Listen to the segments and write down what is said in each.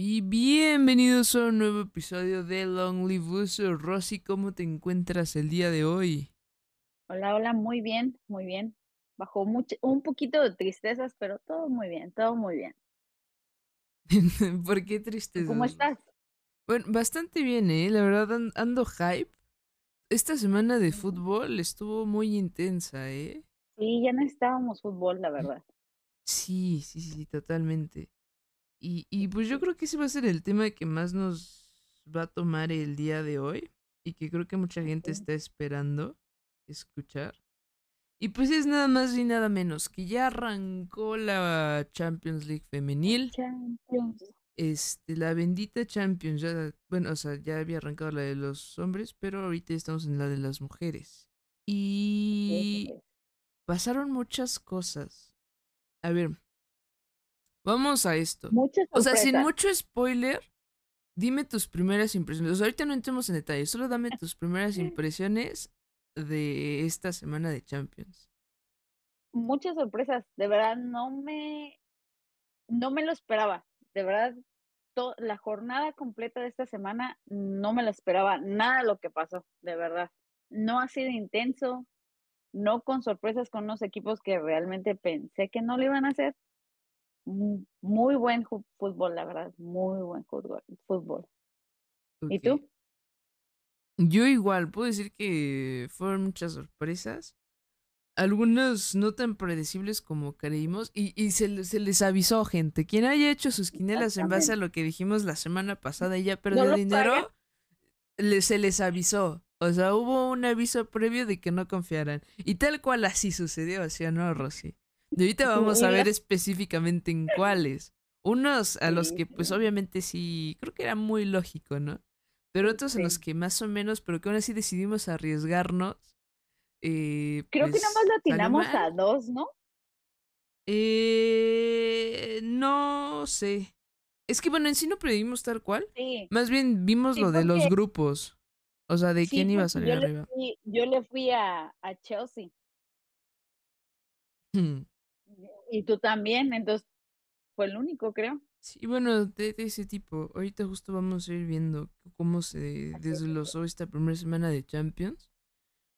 Y bienvenidos a un nuevo episodio de Lonely Loser. Rosy, ¿cómo te encuentras el día de hoy? Hola, hola, muy bien, muy bien. Bajo mucho, un poquito de tristezas, pero todo muy bien, todo muy bien. ¿Por qué tristezas? ¿Cómo estás? Bueno, bastante bien, ¿eh? La verdad, ando hype. Esta semana de fútbol estuvo muy intensa, ¿eh? Sí, ya no estábamos fútbol, la verdad. Sí, sí, sí, totalmente. Y, pues yo creo que ese va a ser el tema que más nos va a tomar el día de hoy y que creo que mucha gente está esperando escuchar. Y pues es nada más y nada menos que ya arrancó la Champions League femenil. Champions. Este, la bendita Champions, bueno, o sea, ya había arrancado la de los hombres, pero ahorita estamos en la de las mujeres. Y pasaron muchas cosas. A ver, Vamos a esto. o sea, sin mucho spoiler, dime tus primeras impresiones. ahorita no entremos en detalle, solo dame tus primeras impresiones de esta semana de Champions. Muchas sorpresas, de verdad no me no me lo esperaba. De verdad la jornada completa de esta semana no me la esperaba nada lo que pasó, de verdad. No ha sido intenso, no con sorpresas con unos equipos que realmente pensé que no lo iban a hacer muy buen fútbol, la verdad, muy buen fútbol. ¿Y tú? Yo igual, puedo decir que fueron muchas sorpresas. algunos no tan predecibles como creímos. Y, y se, se, les avisó, gente. Quien haya hecho sus quinelas en base a lo que dijimos la semana pasada y ya perdió dinero, le, se les avisó. O sea, hubo un aviso previo de que no confiaran. Y tal cual así sucedió, ¿sí no, Rosy? Y ahorita vamos a ver específicamente en cuáles. Unos a los que pues obviamente sí, creo que era muy lógico, ¿no? Pero otros a los que más o menos, pero que aún así decidimos arriesgarnos. Eh, creo que nomás más pues, latinamos a dos, ¿no? Eh, no sé. Es que bueno, en sí no prohibimos tal cual. Más bien vimos lo de los grupos. O sea, de quién iba a salir arriba. yo le fui a, a Chelsea. Hmm. Y tú también, entonces fue el único, creo. Sí, bueno, de, ese tipo. Ahorita justo vamos a ir viendo cómo se desglosó esta primera semana de Champions.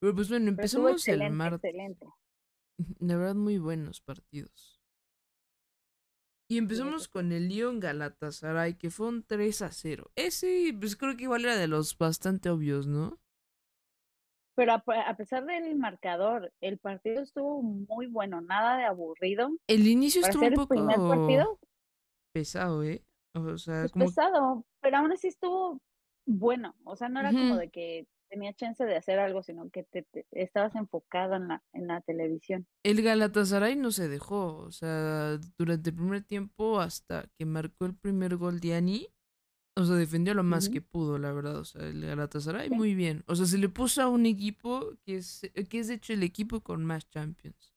Pero pues bueno, empezamos el martes. Excelente. La verdad, muy buenos partidos. Y empezamos con el Lyon Galatasaray, que fue un 3 a 0. Ese, pues creo que igual era de los bastante obvios, ¿no? Pero a, pesar del marcador, el partido estuvo muy bueno, nada de aburrido. El inicio estuvo un poco pesado, ¿eh? O pesado, pero aún así estuvo bueno. O sea, no era como de que tenía chance de hacer algo, sino que te, estabas enfocado en la, en la televisión. El Galatasaray no se dejó, o sea, durante el primer tiempo hasta que marcó el primer gol de Ani, o sea, defendió lo más que pudo, la verdad. O sea, el Galatasaray muy bien. O sea, se le puso a un equipo que es, eh, que es de hecho el equipo con más Champions.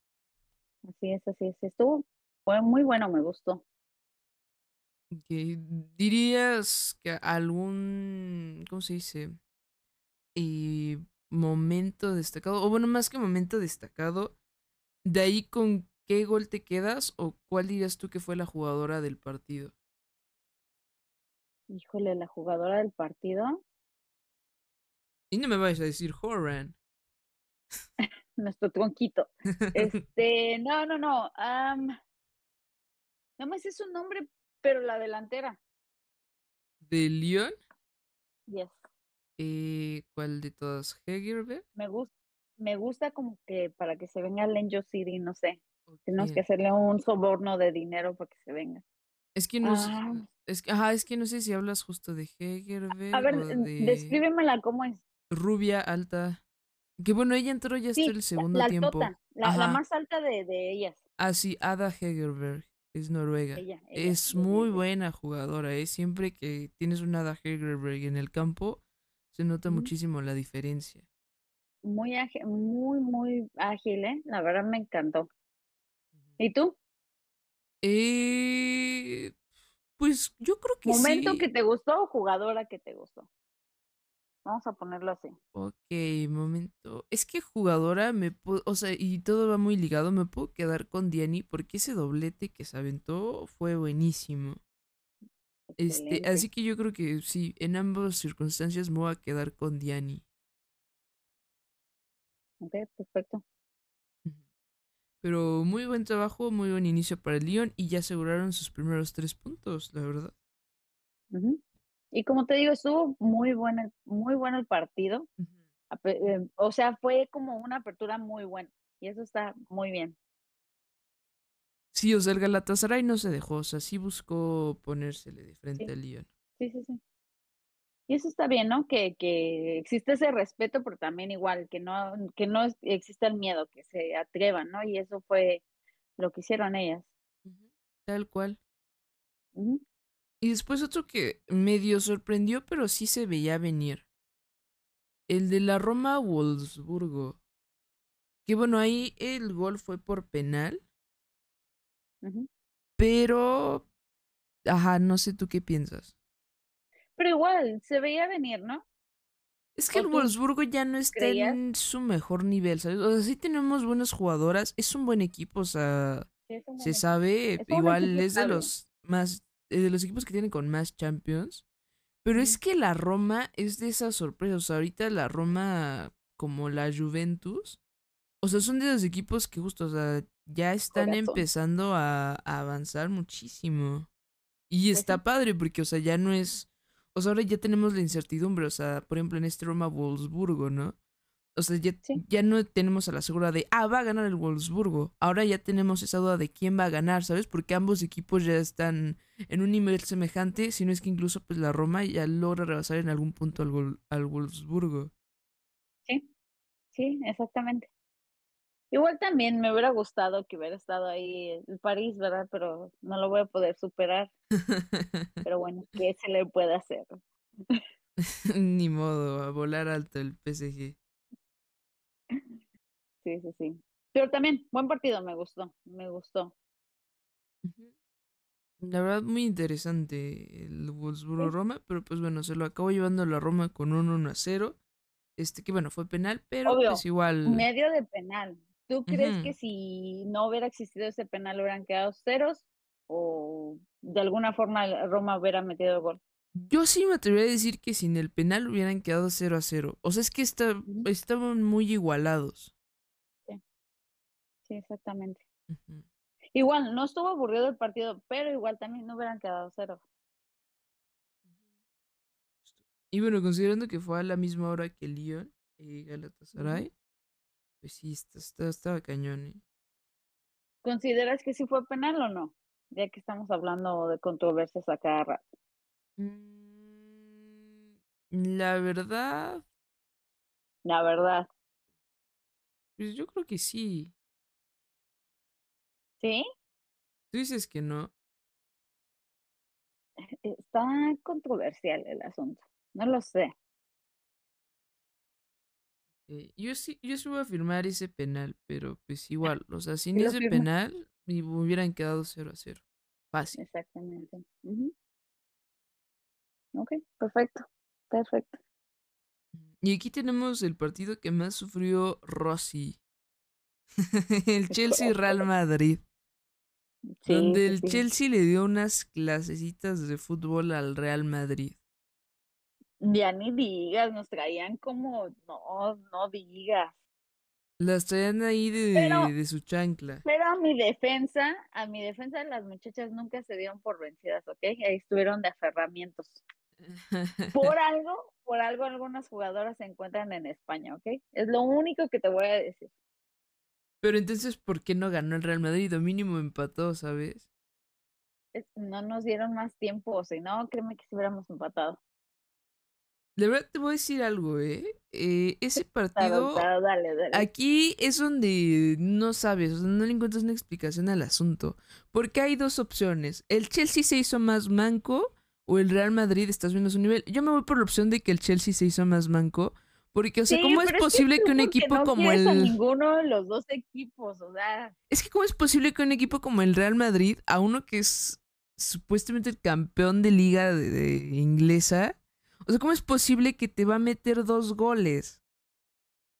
Así es, así es. Estuvo fue muy bueno, me gustó. Ok, ¿Dirías que algún, ¿cómo se dice? y eh, momento destacado, o bueno, más que momento destacado, de ahí con qué gol te quedas o cuál dirías tú que fue la jugadora del partido? Híjole, la jugadora del partido. Y no me vayas a decir Horan. Nuestro tronquito. Este, no, no, no. Um, no me sé su nombre, pero la delantera. ¿De Lyon? Yes. ¿Y eh, ¿Cuál de todas? ¿Hegirbe? Me gusta, me gusta como que para que se venga al City, no sé. Tenemos que hacerle un soborno de dinero para que se venga. Es que no, es que, es que no sé si hablas justo de Hegerberg. A ver, mm, descríbemela cómo es. Rubia, alta. Que bueno, ella entró ya hasta el segundo tiempo. la, más alta de, de ellas. Ah, sí, Ada Hegerberg. Es noruega. es muy buena jugadora, ¿eh? Siempre que tienes una Ada Hegerberg en el campo, se nota muchísimo la diferencia. Muy ágil, muy, muy ágil, ¿eh? La verdad me encantó. ¿Y tú? Eh, pues yo creo que ¿Momento que te gustó o jugadora que te gustó? Vamos a ponerlo así. Ok, momento. Es que jugadora me o sea, y todo va muy ligado, me puedo quedar con Diani porque ese doblete que se aventó fue buenísimo. Este, así que yo creo que sí, en ambas circunstancias me voy a quedar con Diani. Ok, perfecto. Pero muy buen trabajo, muy buen inicio para el Lyon y ya aseguraron sus primeros tres puntos, la verdad. Y como te digo, estuvo muy bueno, muy bueno el partido. Eh, o sea, fue como una apertura muy buena y eso está muy bien. Sí, o sea, el Galatasaray no se dejó, o sea, sí buscó ponérsele de frente al Lyon. Sí, sí, sí. Y eso está bien, ¿no? Que, que existe ese respeto, pero también igual, que no, que no exista el miedo, que se atrevan, ¿no? Y eso fue lo que hicieron ellas. Tal cual. Y después otro que medio sorprendió, pero sí se veía venir. El de la Roma Wolfsburgo. Que bueno, ahí el gol fue por penal. Pero... Ajá, no sé tú qué piensas. Pero igual, se veía venir, ¿no? Es que el Wolfsburgo ya no está en su mejor nivel, ¿sabes? O sea, sí tenemos buenas jugadoras, es un buen equipo, o sea, se sabe, igual es de los más, eh, de los equipos que tienen con más Champions, pero es que la Roma es de esas sorpresas, o ahorita la Roma como la Juventus, o sea, son de los equipos que justo, o sea, ya están empezando a, avanzar muchísimo. Y pues está padre porque, o sea, ya no es o sea, ahora ya tenemos la incertidumbre, o sea, por ejemplo, en este Roma Wolfsburgo, ¿no? O sea, ya, ya no tenemos a la segura de, ah, va a ganar el Wolfsburgo. Ahora ya tenemos esa duda de quién va a ganar, ¿sabes? Porque ambos equipos ya están en un nivel semejante, si no es que incluso pues la Roma ya logra rebasar en algún punto al, al Wolfsburgo. Sí, sí, exactamente. Igual también me hubiera gustado que hubiera estado ahí en París, ¿verdad? Pero no lo voy a poder superar. Pero bueno, que se le puede hacer? Ni modo, a volar alto el PSG. Sí, sí, sí. Pero también, buen partido, me gustó, me gustó. La verdad, muy interesante el wolfsburg roma pero pues bueno, se lo acabó llevando a la Roma con un 1 a 0 este que bueno fue penal pero es pues igual medio de penal ¿Tú crees que si no hubiera existido ese penal hubieran quedado ceros o de alguna forma Roma hubiera metido gol? Yo sí me atrevería a decir que sin el penal hubieran quedado 0 a 0. O sea, es que está, estaban muy igualados. Sí, exactamente. Igual, no estuvo aburrido el partido, pero igual también no hubieran quedado 0. Y bueno, considerando que fue a la misma hora que Lyon y eh, Galatasaray, pues sí, estaba cañón. ¿eh? ¿Consideras que sí fue penal o no? Ya que estamos hablando de controversias a cada rato. Mm, la verdad. La verdad. Pues yo creo que sí. ¿Sí? Tú dices que no. Está controversial el asunto. No lo sé. Eh, yo sí, yo voy a firmar ese penal, pero pues igual, o sea, sin ese penal me hubieran quedado 0 a 0. Fácil. Exactamente. Ok, perfecto, perfecto. Y aquí tenemos el partido que más sufrió Rossi. el Chelsea Real Madrid. donde el Chelsea le dio unas clasecitas de fútbol al Real Madrid. Ya ni digas, nos traían como, no, no digas. Las traían ahí de, de, su chancla. Pero a mi defensa, a mi defensa, las muchachas nunca se dieron por vencidas, ¿ok? Ahí estuvieron de aferramientos. Por algo, por algo algunas jugadoras se encuentran en España, ¿ok? Es lo único que te voy a decir. Pero entonces, ¿por qué no ganó el Real Madrid? O mínimo empató, ¿sabes? No nos dieron más tiempo, o si sea, no, créeme que si hubiéramos empatado. La verdad te voy a decir algo, ¿eh? eh ese ah, partido. Aquí es donde no sabes, no le encuentras una explicación al asunto. Porque hay dos opciones. El Chelsea se hizo más manco o el Real Madrid estás viendo su nivel. Yo me voy por la opción de que el Chelsea se hizo más manco. Porque, o sea, ¿cómo es posible que, un equipo como el. ninguno de los dos equipos, o sea. Es que, ¿cómo es posible que un equipo como el Real Madrid, a uno que es supuestamente el campeón de liga de inglesa, o sea, ¿cómo es posible que te va a meter dos goles?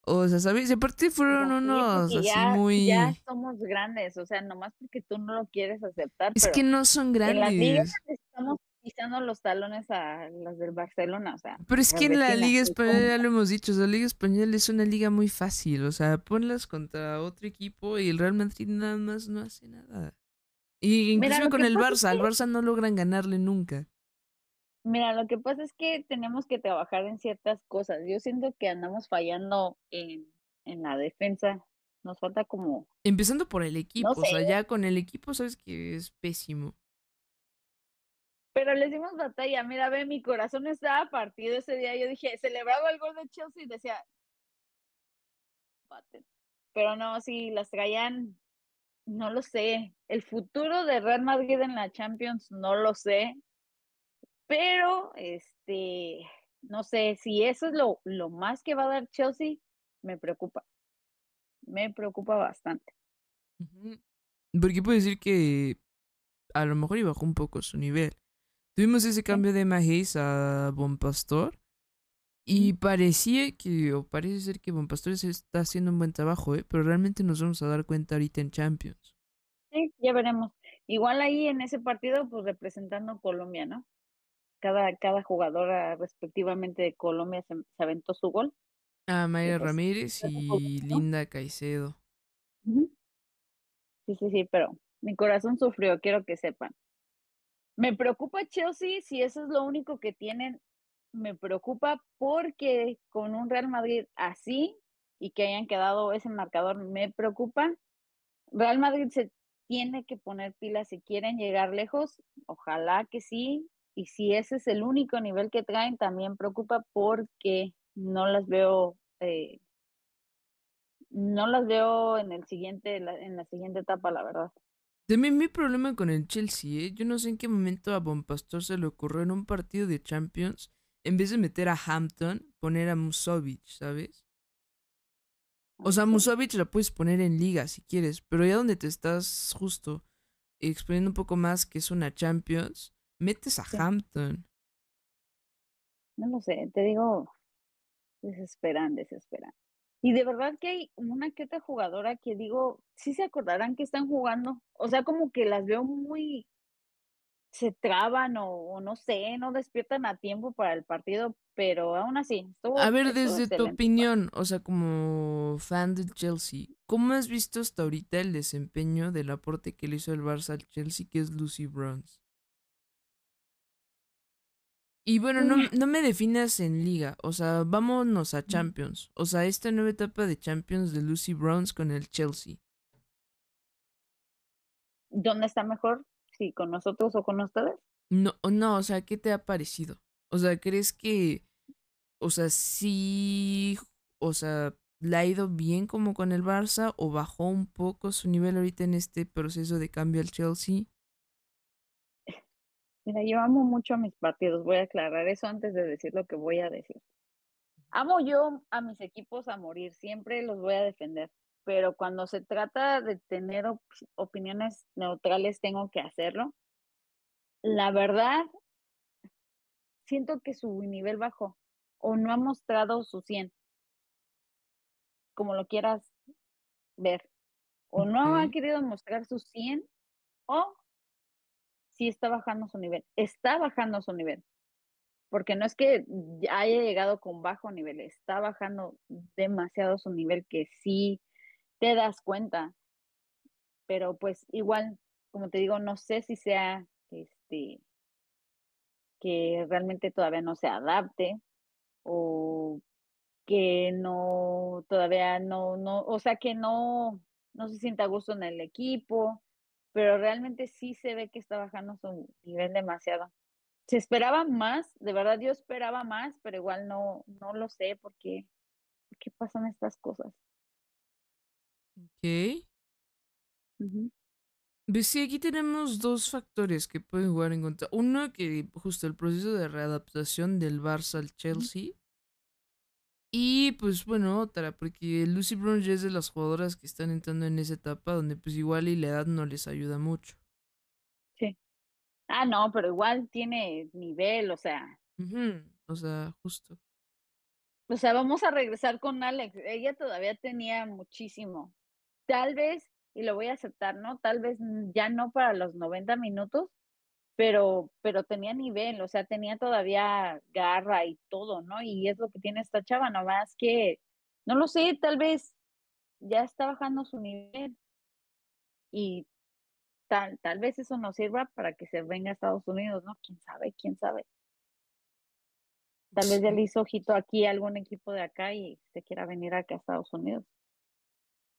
O sea, ¿sabes? Y aparte fueron pues unos así muy. Ya somos grandes, o sea, nomás porque tú no lo quieres aceptar. Es que no son grandes. En la liga estamos pisando los talones a las del Barcelona, o sea. Pero es que en la Liga Española, ya lo hemos dicho, la Liga Española es una liga muy fácil, o sea, ponlas contra otro equipo y el Real Madrid nada más no hace nada. Y incluso con el Barça, al Barça no logran ganarle nunca. Mira, lo que pasa es que tenemos que trabajar en ciertas cosas. Yo siento que andamos fallando en, en la defensa. Nos falta como... Empezando por el equipo, o sea, ya con el equipo sabes que es pésimo. Pero les dimos batalla. Mira, ve, mi corazón estaba partido ese día. Yo dije, celebraba el gol de Chelsea y decía, Pero no, si las traían, no lo sé. El futuro de Real Madrid en la Champions, no lo sé. Pero, este, no sé, si eso es lo, lo más que va a dar Chelsea, me preocupa. Me preocupa bastante. Porque puedo decir que a lo mejor y bajó un poco su nivel. Tuvimos ese cambio de Majes a Bon Pastor Y parecía que, o parece ser que Bonpastor se está haciendo un buen trabajo, ¿eh? pero realmente nos vamos a dar cuenta ahorita en Champions. Sí, ya veremos. Igual ahí en ese partido, pues representando Colombia, ¿no? cada, jugadora respectivamente de Colombia se, aventó su gol. Ah, Mayra pues, Ramírez y Linda Caicedo. Sí, sí, sí, pero mi corazón sufrió, quiero que sepan. Me preocupa Chelsea, si eso es lo único que tienen, me preocupa porque con un Real Madrid así y que hayan quedado ese marcador, me preocupa. Real Madrid se tiene que poner pilas si quieren llegar lejos, ojalá que sí, y si ese es el único nivel que traen, también preocupa porque no las veo, eh, no las veo en el siguiente, en la siguiente etapa, la verdad. También mi problema con el Chelsea, ¿eh? yo no sé en qué momento a Bonpastor se le ocurrió en un partido de Champions, en vez de meter a Hampton, poner a Musovic, ¿sabes? O sea, Musovic la puedes poner en liga si quieres, pero ya donde te estás justo exponiendo un poco más que es una Champions, metes a Hampton? No lo sé, te digo, desesperan, desesperan. Y de verdad que hay una que otra jugadora que digo, sí se acordarán que están jugando. O sea, como que las veo muy, se traban o, no sé, no despiertan a tiempo para el partido, pero aún así. a ver, desde tu opinión, o sea, como fan de Chelsea, ¿cómo has visto hasta ahorita el desempeño del aporte que le hizo el Barça al Chelsea, que es Lucy Bronze? Y bueno, no, me definas en liga, o sea, vámonos a Champions, o sea, esta nueva etapa de Champions de Lucy Browns con el Chelsea. ¿Dónde está mejor? ¿Sí, con nosotros o con ustedes? No, no, o sea, ¿qué te ha parecido? O sea, ¿crees que, o sea, sí, o sea, la ha ido bien como con el Barça o bajó un poco su nivel ahorita en este proceso de cambio al Chelsea? Mira, yo amo mucho a mis partidos, voy a aclarar eso antes de decir lo que voy a decir. Amo yo a mis equipos a morir, siempre los voy a defender, pero cuando se trata de tener opiniones neutrales tengo que hacerlo. La verdad, siento que su nivel bajó o no ha mostrado su 100, como lo quieras ver, o no ha querido mostrar su 100 o sí está bajando su nivel, está bajando su nivel, porque no es que haya llegado con bajo nivel, está bajando demasiado su nivel que sí te das cuenta, pero pues igual, como te digo, no sé si sea este que realmente todavía no se adapte o que no todavía no no, o sea, que no no se sienta a gusto en el equipo, pero realmente sí se ve que está bajando su nivel demasiado. Se esperaba más, de verdad yo esperaba más, pero igual no, no lo sé porque por qué pasan estas cosas. Ok. Uh aquí tenemos dos factores que pueden jugar en contra. Uno, que justo el proceso de readaptación del Barça al Chelsea. Y pues bueno, otra, porque Lucy Brown es de las jugadoras que están entrando en esa etapa donde pues igual y la edad no les ayuda mucho. Sí. Ah, no, pero igual tiene nivel, o sea. O sea, justo. O sea, vamos a regresar con Alex. Ella todavía tenía muchísimo. Tal vez, y lo voy a aceptar, ¿no? Tal vez mm, ya no para los 90 minutos, pero, pero tenía nivel, o sea, tenía todavía garra y todo, ¿no? Y es lo que tiene esta chava, más que, no lo sé, tal vez ya está bajando su nivel y tal, tal vez eso nos sirva para que se venga a Estados Unidos, ¿no? ¿Quién sabe? ¿Quién sabe? Tal vez ya le hizo ojito aquí a algún equipo de acá y se quiera venir acá a Estados Unidos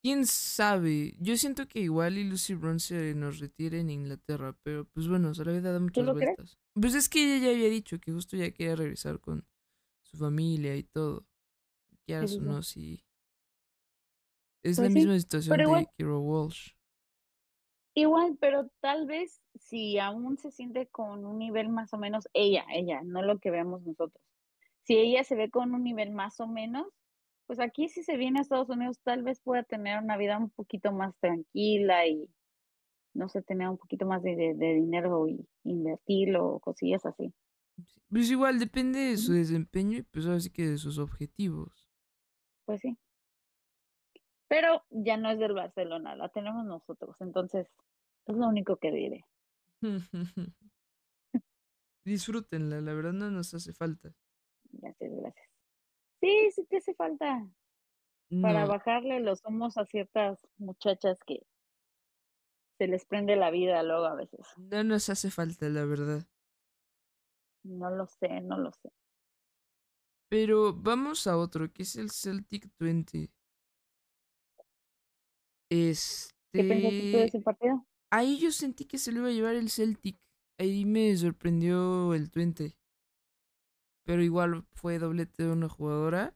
quién sabe. Yo siento que igual y Lucy Bronze nos retire en Inglaterra, pero pues bueno, se la había dado muchas vueltas. Pues es que ella ya había dicho que justo ya quería regresar con su familia y todo. o no, sí. Es la pues, misma situación de Kiro Walsh. Igual, pero tal vez si aún se siente con un nivel más o menos ella, ella, no lo que veamos nosotros. Si ella se ve con un nivel más o menos, pues aquí si se viene a Estados Unidos tal vez pueda tener una vida un poquito más tranquila y no sé, tener un poquito más de, dinero y invertirlo o cosillas así. Pues igual depende de su desempeño y pues así que de sus objetivos. Pues sí. Pero ya no es del Barcelona, la tenemos nosotros, entonces es lo único que diré. Disfrútenla, la verdad no nos hace falta. Gracias, gracias. Sí, sí te hace falta para bajarle los humos a ciertas muchachas que se les prende la vida luego a veces. no nos hace falta, la verdad. No lo sé, no lo sé. Pero vamos a otro, que es el Celtic 20. ¿Qué de este ese partido? Ahí yo sentí que se lo iba a llevar el Celtic. Ahí me sorprendió el 20 pero igual fue doblete de una jugadora.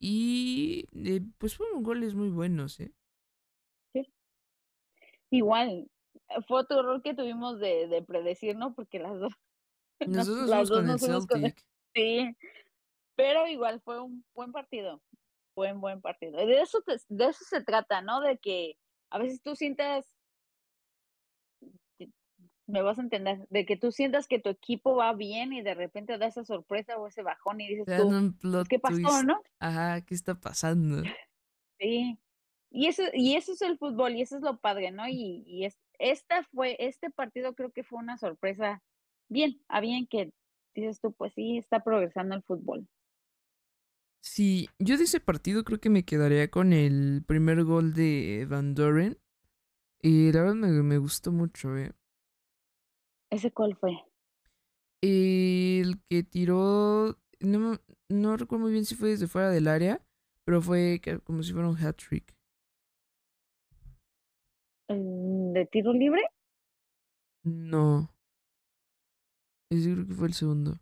Y eh, pues fueron goles muy buenos, ¿eh? Sí. Igual, eh, fue otro error que tuvimos de, predecir, ¿no? Porque las dos. Nosotros las con el Sí. Pero igual fue un buen partido. Fue un buen partido. De eso, de eso se trata, ¿no? De que a veces tú sientas me vas a entender, de que tú sientas que tu equipo va bien y de repente da esa sorpresa o ese bajón y dices tú, ¿qué pasó, no? Ajá, ¿qué está pasando? Sí. Y eso, y eso es el fútbol, y eso es lo padre, ¿no? Y, esta fue, este partido creo que fue una sorpresa bien, a bien que dices tú, pues sí, está progresando el fútbol. Sí, yo de ese partido creo que me quedaría con el primer gol de Van Doren. Y la verdad me gustó mucho, eh. ¿Ese cuál fue? El que tiró, no, no recuerdo muy bien si fue desde fuera del área, pero fue como si fuera un hat trick. Mm, ¿De tiro libre? No. Ese creo que fue el segundo.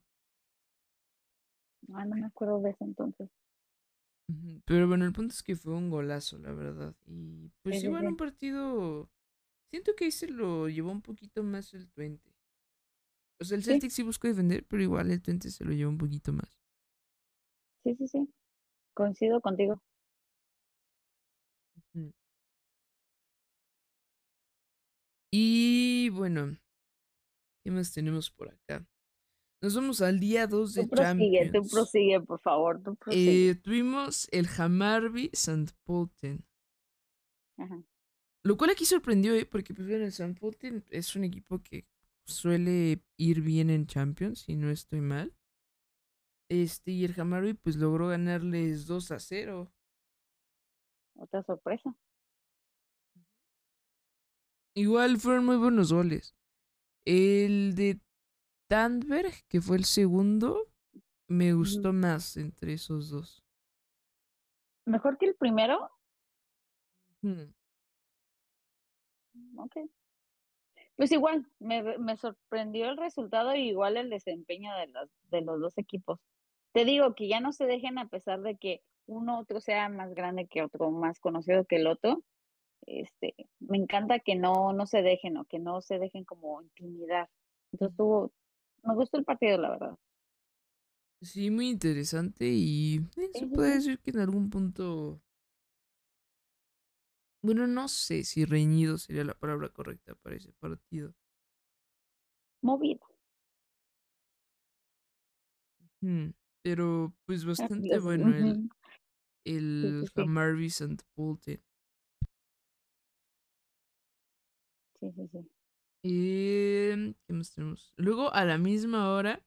Ah, no me acuerdo de ese entonces. Pero bueno, el punto es que fue un golazo, la verdad. Y pues igual sí, bueno, un partido. Siento que ahí se lo llevó un poquito más el 20. O sea, el Celtic sí, buscó defender, pero igual el Twente se lo llevó un poquito más. Sí, sí, sí. Coincido contigo. Y bueno, ¿qué más tenemos por acá? Nos vamos al día 2 de tú prosigue, Tú prosigue, por favor. Eh, tuvimos el Hamarby St. Polten. Ajá. Lo cual aquí sorprendió, ¿eh? porque pues, bueno, el St. Putin es un equipo que suele ir bien en Champions, si no estoy mal. Este, y el Hamari pues logró ganarles 2 a 0. Otra sorpresa. Igual fueron muy buenos goles. El de Tandberg, que fue el segundo, me gustó más entre esos dos. ¿Mejor que el primero? Mm, ok pues igual, me, me sorprendió el resultado y e igual el desempeño de los, de los dos equipos. Te digo que ya no se dejen a pesar de que uno otro sea más grande que otro, más conocido que el otro. Este, me encanta que no, no se dejen o que no se dejen como intimidar. Entonces tuvo, me gustó el partido, la verdad. Sí, muy interesante y eh, se puede decir que en algún punto bueno, no sé si reñido sería la palabra correcta para ese partido. Movido. pero pues bastante bueno el, el and Sí, sí, em, ¿Qué tenemos? Luego a la misma hora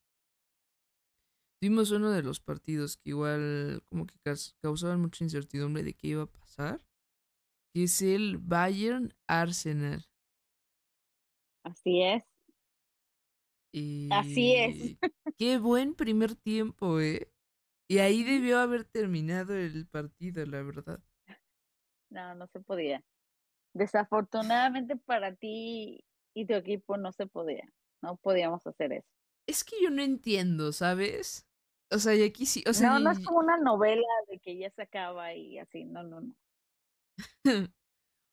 tuvimos uno de los partidos que igual como que causaban mucha incertidumbre de qué iba a pasar que es el Bayern Arsenal. Así es. Así es. Qué buen primer tiempo, ¿eh? Y ahí debió haber terminado el partido, la verdad. No, no se podía. Desafortunadamente para ti y tu equipo no se podía. No podíamos hacer eso. Es que yo no entiendo, ¿sabes? O sea, y aquí sí. O sea, no, no es como una novela de que ya se acaba y así. No, no, no.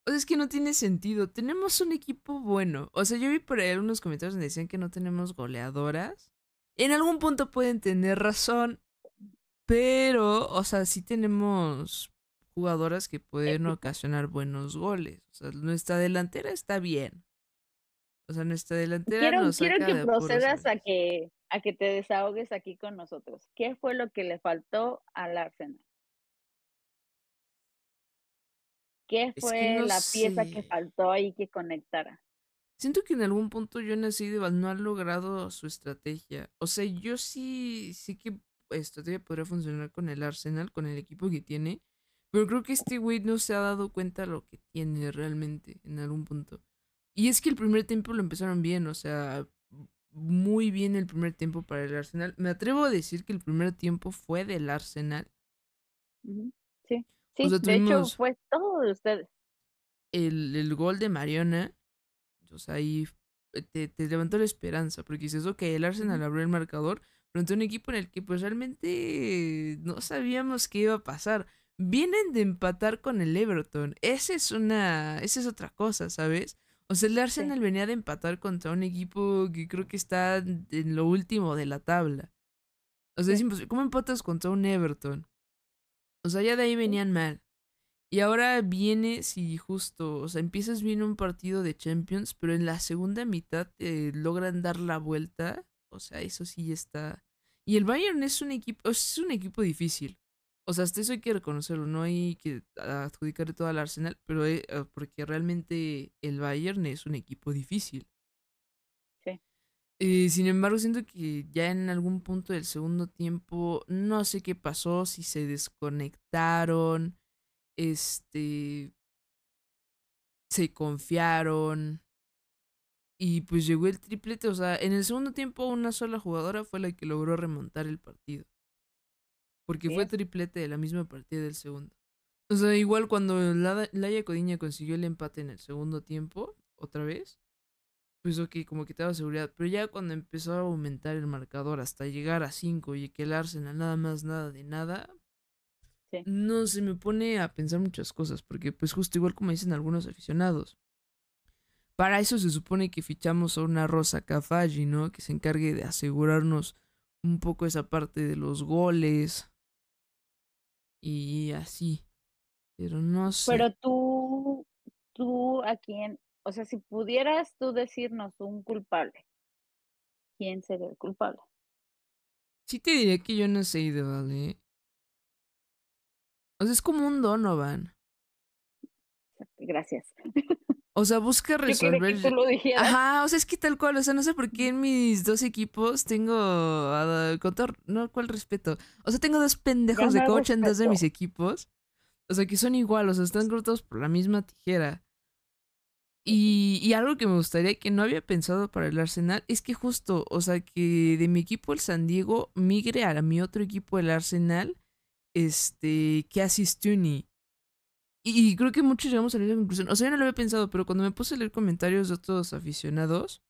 o sea, es que no tiene sentido. Tenemos un equipo bueno. O sea, yo vi por ahí unos comentarios donde decían que no tenemos goleadoras. En algún punto pueden tener razón. Pero, o sea, sí tenemos jugadoras que pueden ocasionar buenos goles. O sea, nuestra delantera está bien. O sea, nuestra delantera quiero, Quiero que procedas a que, a que te desahogues aquí con nosotros. ¿Qué fue lo que le faltó al Arsenal? ¿Qué fue la pieza que faltó ahí que conectara? Siento que en algún punto Jonas y no ha logrado su estrategia. O sea, yo sí, sí que estrategia pues, podría funcionar con el Arsenal, con el equipo que tiene. Pero creo que este güey no se ha dado cuenta lo que tiene realmente en algún punto. Y es que el primer tiempo lo empezaron bien, o sea, muy bien el primer tiempo para el Arsenal. Me atrevo a decir que el primer tiempo fue del Arsenal. Sí de hecho fue todo de ustedes. El, el gol de Mariona, entonces ahí eh, te, levantó la esperanza, porque eso que el Arsenal abrió el marcador frente a un equipo en el que pues realmente no sabíamos qué iba a pasar. Vienen de empatar con el Everton. Esa es una, esa es otra cosa, ¿sabes? O sea, el Arsenal venía de empatar contra un equipo que creo que está en lo último de la tabla. O sea, ¿cómo empatas contra un Everton? O sea, ya de ahí venían mal. Y ahora viene, si justo, o sea, empiezas bien un partido de Champions, pero en la segunda mitad logran dar la vuelta. O sea, eso sí está. Y el Bayern es un equipo, es un equipo difícil. O sea, hasta eso hay que reconocerlo, no hay que adjudicarle todo al Arsenal, pero eh, ah, porque realmente el Bayern es un equipo difícil sin embargo, siento que ya en algún punto del segundo tiempo, no sé qué pasó, si se desconectaron, este, se confiaron. Y pues llegó el triplete, o sea, en el segundo tiempo una sola jugadora fue la que logró remontar el partido. Porque fue triplete de la misma partida del segundo. O sea, igual cuando Laia Codiña consiguió el empate en el segundo tiempo, otra vez, pues ok, como que te daba seguridad. Pero ya cuando empezó a aumentar el marcador hasta llegar a 5 y que el Arsenal nada más, nada de nada, no se me pone a pensar muchas cosas, porque pues justo igual como dicen algunos aficionados. Para eso se supone que fichamos a una Rosa Cafaggi, ¿no? Que se encargue de asegurarnos un poco esa parte de los goles y así. Pero no sé. Pero tú, tú a quién o sea, si pudieras tú decirnos un culpable, ¿quién sería el culpable? Sí te diría que yo no sé, ¿vale? ¿eh? O sea, es como un Donovan. Gracias. O sea, busca resolver. Yo lo Ajá, o sea, es que tal cual. O sea, no sé por qué en mis dos equipos tengo. el no, cuál respeto. O sea, tengo dos pendejos de coach en dos de mis equipos. O sea, que son igual. O sea, están cortados por la misma tijera. Y, algo que me gustaría que no había pensado para el Arsenal es que justo, o sea, que de mi equipo el San Diego migre a mi otro equipo el Arsenal, este, que Tuni. Y, creo que muchos llegamos a la misma conclusión. O sea, yo no lo había pensado, pero cuando me puse a leer comentarios de otros aficionados,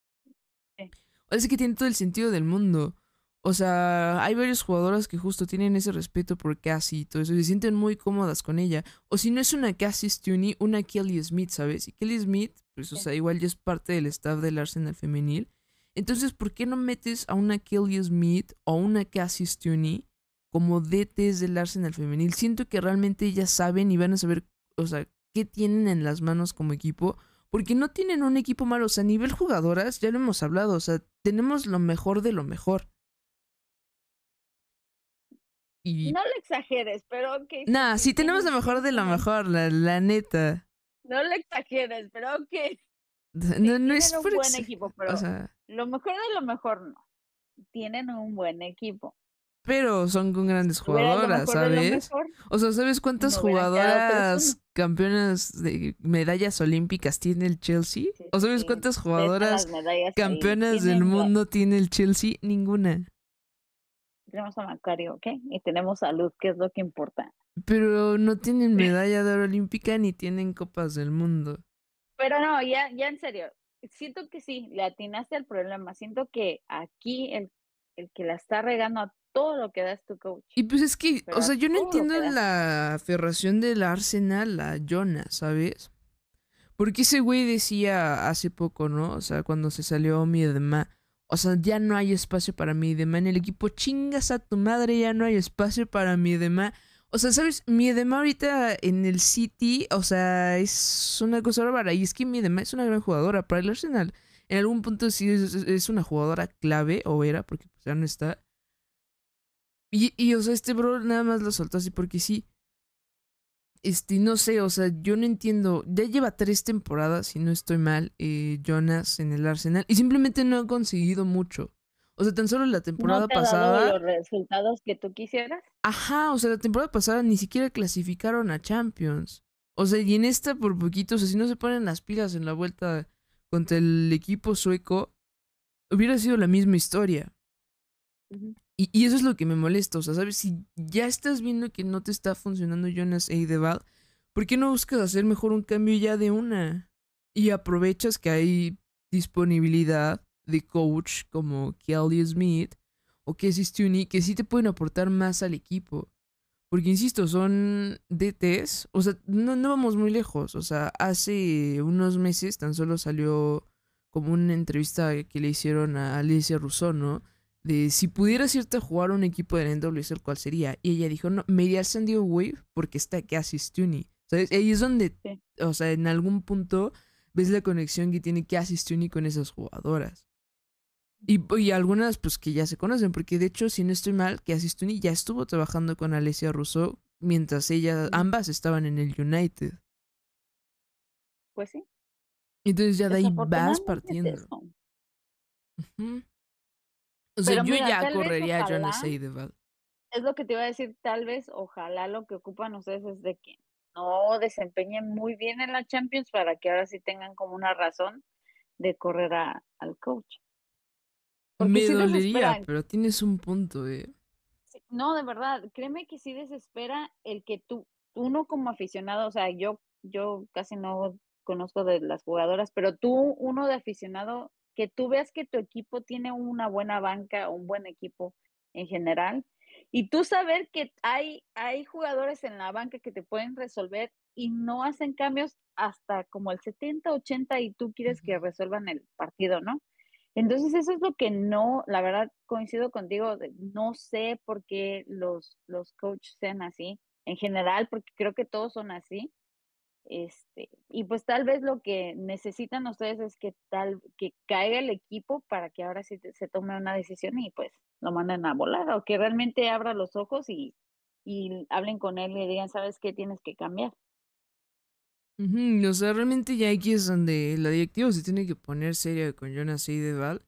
sí. que tiene todo el sentido del mundo. O sea, hay varios jugadoras que justo tienen ese respeto por Cassie y todo eso, y se sienten muy cómodas con ella. O si no es una Cassie Stoney, una Kelly Smith, ¿sabes? Y Kelly Smith, pues, o sea, igual ya es parte del staff del Arsenal femenil. Entonces, ¿por qué no metes a una Kelly Smith o una Cassie Stoney como DTs del Arsenal femenil? Siento que realmente ellas saben y van a saber, o sea, qué tienen en las manos como equipo. Porque no tienen un equipo malo. O sea, a nivel jugadoras, ya lo hemos hablado. O sea, tenemos lo mejor de lo mejor. No lo exageres, pero ok. Nah, sí, tenemos lo mejor de lo mejor, la neta. No le exageres, pero que No, es un buen equipo, pero lo mejor de lo mejor no. Tienen un buen equipo. Pero son con grandes jugadoras, ¿sabes? O sea, ¿sabes cuántas jugadoras campeonas de medallas olímpicas tiene el Chelsea? ¿O sabes cuántas jugadoras campeonas del mundo pues. tiene el Chelsea? Ninguna. Tenemos a Macario, ¿ok? Y tenemos Luz, que es lo que importa. Pero no tienen medalla de oro olímpica ni tienen copas del mundo. Pero no, ya, ya en serio, siento que sí, le atinaste al problema. Siento que aquí el, que la está regando a todo lo que da es tu coach. Y pues es que, o sea, yo no entiendo la aferración del Arsenal a Jonas, ¿sabes? Porque ese güey decía hace poco, ¿no? O sea, cuando se salió mi O sea, ya no hay espacio para mi demás en el equipo. Chingas a tu madre, ya no hay espacio para mi demás. O sea, ¿sabes? Mi edema ahorita en el City, o sea, es una cosa bárbara. Y es que mi edema es una gran jugadora para el Arsenal. En algún punto sí es, una jugadora clave, o era, porque ya no está. Y, o sea, este bro nada más lo soltó así porque sí. Este, no sé, o sea, yo no entiendo. Ya lleva tres temporadas, si no estoy mal, eh, Jonas en el Arsenal. Y simplemente no ha conseguido mucho. O sea, tan solo la temporada te pasada. Dado los resultados que tú quisieras? Ajá, o sea, la temporada pasada ni siquiera clasificaron a Champions. O sea, y en esta por poquito, o sea, si no se ponen las pilas en la vuelta contra el equipo sueco, hubiera sido la misma historia. y, eso es lo que me molesta, o sea, ¿sabes? Si ya estás viendo que no te está funcionando Jonas Eideval, ¿por qué no buscas hacer mejor un cambio ya de una? Y aprovechas que hay disponibilidad de coach como Kelly Smith o Casey Tuni que sí te pueden aportar más al equipo. Porque insisto, son DTs, o sea, no, vamos muy lejos. O sea, hace unos meses tan solo salió como una entrevista que le hicieron a Alicia Russo ¿no? de si pudieras irte a jugar a un equipo de NWS, ¿cuál sería? Y ella dijo, no, me iría al San Wave porque está Cassie uni ¿Sabes? Ahí es donde, o sea, en algún punto ves la conexión que tiene Cassie uni con esas jugadoras. Y, algunas, pues que ya se conocen, porque de hecho, si no estoy mal, que Asistuni ya estuvo trabajando con Alessia Rousseau mientras ellas, ambas estaban en el United. Pues sí. Entonces ya de ahí vas partiendo. O sea, yo ya correría a Jonas Es lo que te iba a decir, tal vez, ojalá lo que ocupan ustedes es de que no desempeñen muy bien en la Champions para que ahora sí tengan como una razón de correr al coach. Me dolería, pero tienes un punto, ¿eh? No, de verdad, créeme que sí desespera el que tú, uno como aficionado, o sea, yo, yo casi no conozco de las jugadoras, pero tú, uno de aficionado, que tú veas que tu equipo tiene una buena banca, o un buen equipo en general, y tú saber que hay, hay jugadores en la banca que te pueden resolver y no hacen cambios hasta como el 70, 80 y tú quieres que resuelvan el partido, ¿no? Entonces, eso es lo que no, la verdad, coincido contigo, no sé por qué los, los coaches sean así, en general, porque creo que todos son así. Este, y pues tal vez lo que necesitan ustedes es que tal, que caiga el equipo para que ahora sí se tome una decisión y pues lo manden a volar, o que realmente abra los ojos y, y hablen con él y digan, ¿sabes qué tienes que cambiar? O sea, realmente ya aquí es donde la directiva se tiene que poner seria con Jonas Deval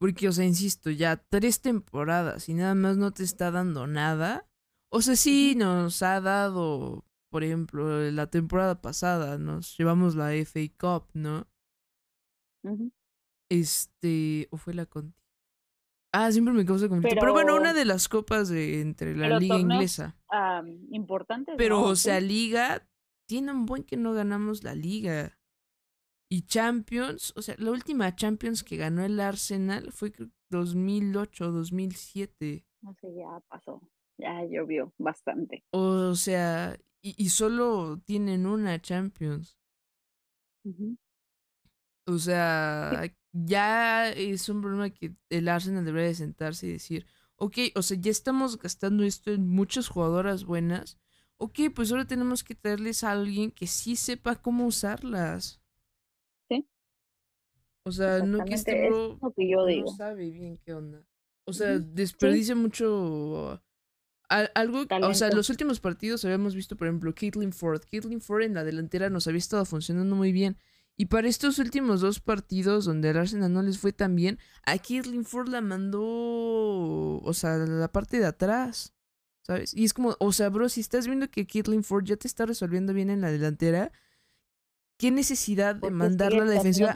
Porque, o sea, insisto, ya tres temporadas y nada más no te está dando nada. O sea, sí nos ha dado, por ejemplo, eh, la temporada pasada nos llevamos la FA Cup, ¿no? Este, o fue la Conti. Ah, siempre me causa conflicto. Pero bueno, una de las copas de, entre la liga inglesa. importante Pero, o sea, liga tienen un buen que no ganamos la liga. Y Champions, o sea, la última Champions que ganó el Arsenal fue 2008 2007. No sé, ya pasó, ya llovió bastante. O sea, y, solo tienen una Champions. O sea, ya es un problema que el Arsenal debería de sentarse y decir, ok, o sea, ya estamos gastando esto en muchas jugadoras buenas ok, pues ahora tenemos que traerles a alguien que sí sepa cómo usarlas. Sí. O sea, no que este pro no sabe bien qué onda. O sea, desperdicia mucho algo, o sea, los últimos partidos habíamos visto, por ejemplo, Caitlin Ford. Caitlin Ford en la delantera nos había estado funcionando muy bien. Y para estos últimos dos partidos donde el Arsenal no les fue tan bien, a Caitlin Ford la mandó, o sea, la parte de atrás. ¿Sabes? Y es como, o sea, bro, si estás viendo que Kitlin Ford ya te está resolviendo bien en la delantera, ¿qué necesidad de mandarla a la defensiva?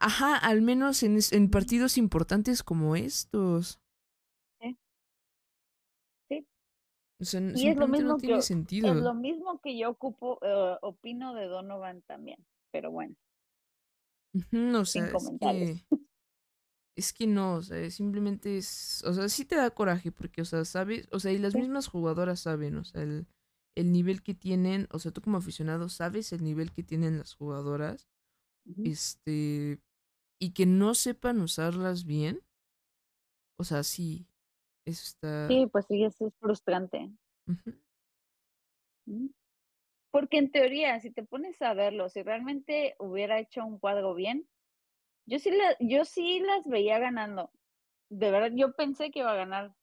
Ajá, al menos en, en partidos importantes como estos. Sí. sí. O sea, lo mismo no tiene sentido. Es lo mismo que yo eh, opino de Donovan también, pero bueno. No sé. Es que no, o sea, simplemente es, o sea, sí te da coraje porque, o sea, sabes, o sea, y las mismas jugadoras saben, o sea, el, el nivel que tienen, o sea, tú como aficionado sabes el nivel que tienen las jugadoras, este, y que no sepan usarlas bien, o sea, sí, eso está... Sí, pues sí, eso es frustrante. Mm. Porque en teoría, si te pones a verlo, si realmente hubiera hecho un cuadro bien, yo sí, yo sí las veía ganando. De verdad, yo pensé que iba a ganar.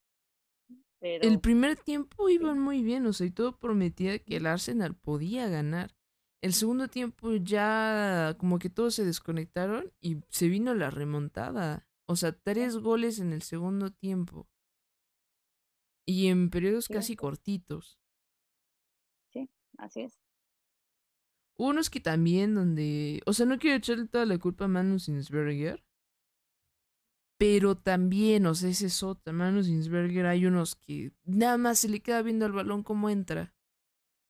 Pero... El primer tiempo iban muy bien, o sea, y todo prometía que el Arsenal podía ganar. El segundo tiempo ya como que todos se desconectaron y se vino la remontada. O sea, tres goles en el segundo tiempo. Y en periodos casi cortitos. Sí, así es unos que también donde. O sea, no quiero echarle toda la culpa a Manu Sinsberger. Pero también, o sea, ese sota, Manus Sinsberger, hay unos que nada más se le queda viendo al balón cómo entra.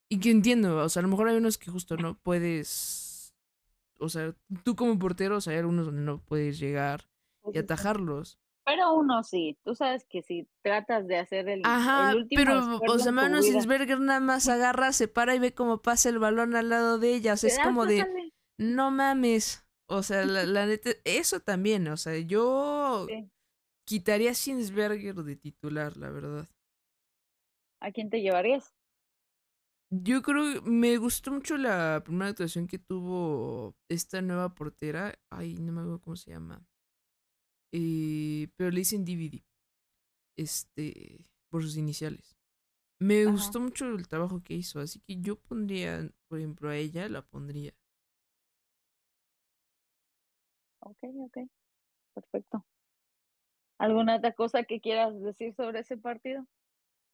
Y que entiendo, o sea, a lo mejor hay unos que justo no puedes. O sea, tú como portero, o sea, hay algunos donde no puedes llegar y atajarlos. Pero uno sí, tú sabes que si tratas de hacer el, último pero o sea, Manu Sinsberger nada más agarra, se para y ve cómo pasa el balón al lado de ella, o sea, es como de, no mames, o sea, la, la, neta, eso también, o sea, yo quitaría a Sinsberger de titular, la verdad. ¿A quién te llevarías? Yo creo me gustó mucho la primera actuación que tuvo esta nueva portera. Ay, no me acuerdo cómo se llama. Eh, pero le dicen DVD. Este, por sus iniciales. Me gustó mucho el trabajo que hizo, así que yo pondría, por ejemplo, a ella la pondría. Ok, ok. Perfecto. ¿Alguna otra cosa que quieras decir sobre ese partido?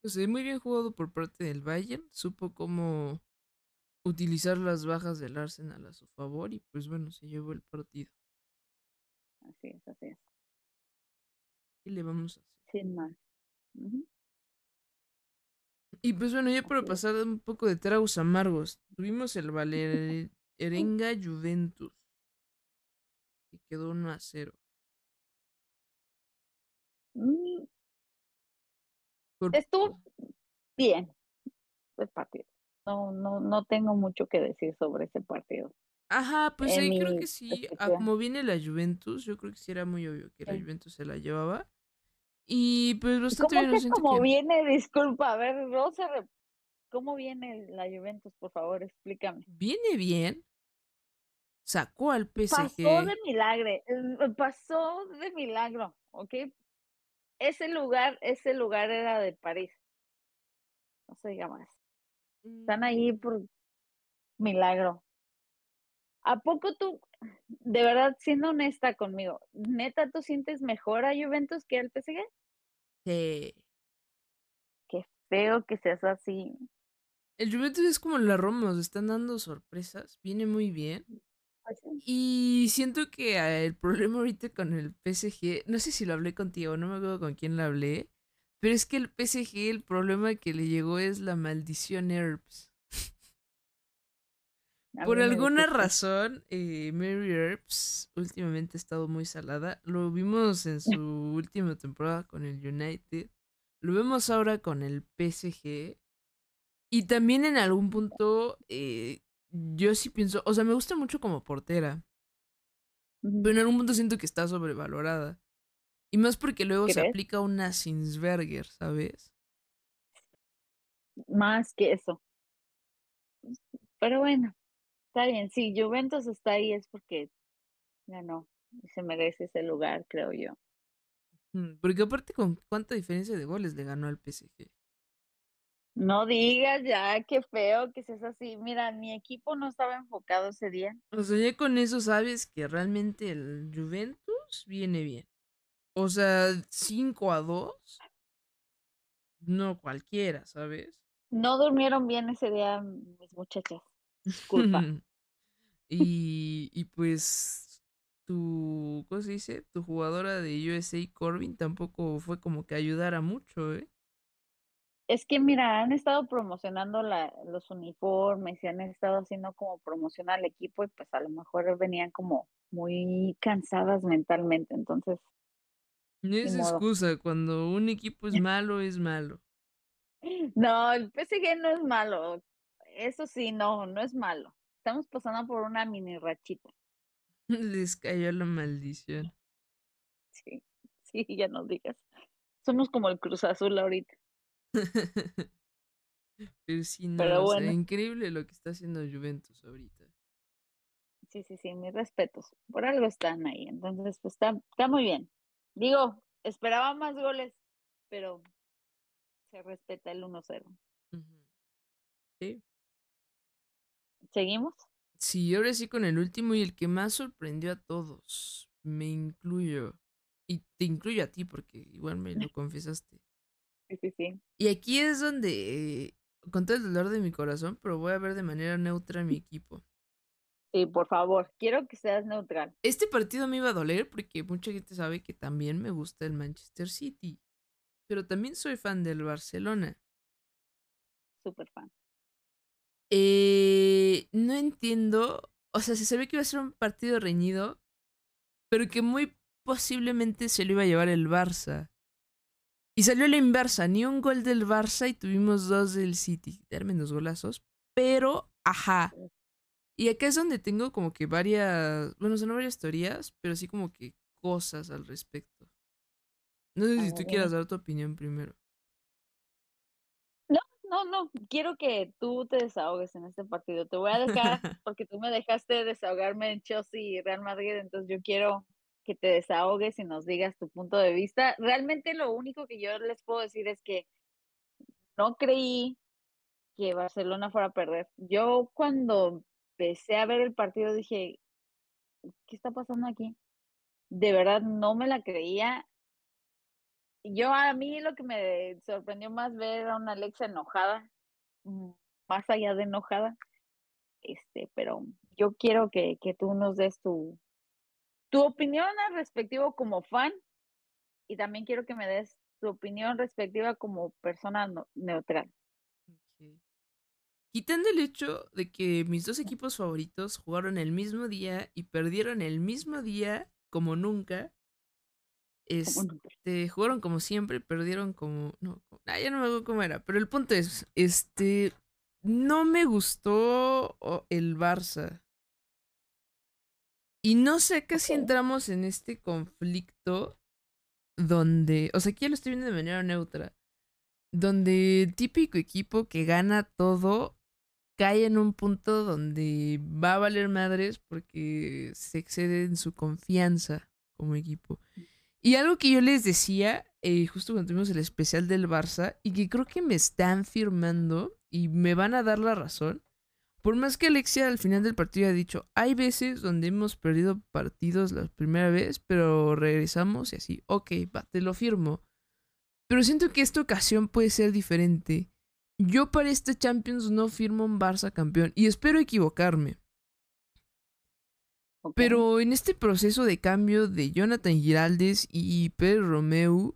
Pues es eh, muy bien jugado por parte del Bayern. Supo cómo utilizar las bajas del Arsenal a su favor y pues bueno, se llevó el partido. Así es, así es. ¿Qué le vamos a hacer? Sin más. Y pues bueno, ya para pasar un poco de tragos amargos, tuvimos el Valerenga Juventus, Y quedó 1 a cero. Mm. Estuvo bien el partido. No, no, no tengo mucho que decir sobre ese partido. Ajá, pues ahí creo que sí. Ah, como viene la Juventus, yo creo que sí era muy obvio que la Juventus se la llevaba. Y pues bastante bien. Que ¿Cómo viene? Disculpa, a ver, Rosa, ¿cómo viene la Juventus? Por favor, explícame. Viene bien. Sacó al PSG. Pasó de milagro eh, Pasó de milagro, ¿ok? Ese lugar, ese lugar era de París. No se diga más. Están mm. ahí por milagro. ¿A poco tú, de verdad, siendo honesta conmigo, neta, tú sientes mejor a Juventus que al PSG? Sí. Qué feo que seas así. El Juventus es como la Roma, nos están dando sorpresas, viene muy bien. Pues y siento que ah, el problema ahorita con el PSG, no sé si lo hablé contigo, no me acuerdo con quién lo hablé, pero es que el PSG el problema que le llegó es la maldición Herbs. Por alguna razón, eh, Mary Earps últimamente ha estado muy salada. Lo vimos en mm. su última temporada con el United. Lo vemos ahora con el PSG. Y también en algún punto, eh, yo sí pienso, o sea, me gusta mucho como portera. Pero en algún punto siento que está sobrevalorada. Y más porque luego se aplica una Sinsberger, ¿sabes? Más que eso. Pero bueno, Está bien, sí, Juventus está ahí es porque ganó y se merece ese lugar, creo yo. Porque aparte, ¿con cuánta diferencia de goles le ganó al PSG? No digas ya, qué feo que seas así. Mira, mi equipo no estaba enfocado ese día. O sea, ya con eso sabes que realmente el Juventus viene bien. O sea, 5 a 2. No cualquiera, ¿sabes? No durmieron bien ese día mis muchachas. Disculpa. y, y pues tu, ¿cómo se dice? Tu jugadora de USA, Corbin, tampoco fue como que ayudara mucho, ¿eh? Es que mira, han estado promocionando la, los uniformes y han estado haciendo como promoción al equipo y pues a lo mejor venían como muy cansadas mentalmente, entonces. No es excusa, cuando un equipo es malo, es malo. No, el PSG no es malo eso sí, no, no es malo. Estamos pasando por una mini rachita. Les cayó la maldición. Sí, sí, ya no digas. Somos como el Cruz Azul ahorita. Pero sí, no, increíble lo que está haciendo Juventus ahorita. Sí, sí, sí, mis respetos. Por algo están ahí. Entonces, pues está, está muy bien. Digo, esperaba más goles, pero se respeta el 1-0. Sí. ¿Seguimos? Sí, ahora sí con el último y el que más sorprendió a todos. Me incluyo. Y te incluyo a ti porque igual me lo confesaste. Sí, sí, sí. Y aquí es donde, con todo el dolor de mi corazón, pero voy a ver de manera neutra a mi equipo. Sí, por favor, quiero que seas neutral. Este partido me iba a doler porque mucha gente sabe que también me gusta el Manchester City, pero también soy fan del Barcelona. Súper fan. Eh, no entiendo. O sea, se sabía que iba a ser un partido reñido, pero que muy posiblemente se lo iba a llevar el Barça. Y salió la inversa, ni un gol del Barça y tuvimos dos del City. menos golazos, pero ajá. Y acá es donde tengo como que varias, bueno, son varias teorías, pero sí como que cosas al respecto. No sé si tú ah, quieras dar tu opinión primero no, no, quiero que tú te desahogues en este partido. Te voy a dejar porque tú me dejaste desahogarme en Chelsea y Real Madrid, entonces yo quiero que te desahogues y nos digas tu punto de vista. Realmente lo único que yo les puedo decir es que no creí que Barcelona fuera a perder. Yo cuando empecé a ver el partido dije, ¿qué está pasando aquí? De verdad no me la creía yo a mí lo que me sorprendió más ver a una Alexa enojada, mm, más allá de enojada, este, pero yo quiero que, que tú nos des tu, tu opinión al respectivo como fan y también quiero que me des tu opinión respectiva como persona neutral. Quitando el hecho de que mis dos equipos favoritos jugaron el mismo día y perdieron el mismo día como nunca, este, jugaron como siempre, perdieron como. No, ah, ya no me acuerdo cómo era. Pero el punto es, este. No me gustó el Barça. Y no sé qué si entramos en este conflicto donde. O sea, aquí lo estoy viendo de manera neutra. Donde el típico equipo que gana todo cae en un punto donde va a valer madres porque se excede en su confianza como equipo. Mm. Y algo que yo les decía, eh, justo cuando tuvimos el especial del Barça, y que creo que me están firmando y me van a dar la razón, por más que Alexia al final del partido ha dicho, hay veces donde hemos perdido partidos la primera vez, pero regresamos y así, ok, va, te lo firmo. Pero siento que esta ocasión puede ser diferente. Yo para este Champions no firmo un Barça campeón y espero equivocarme. Pero en este proceso de cambio de Jonathan Giraldes y Pedro Romeu,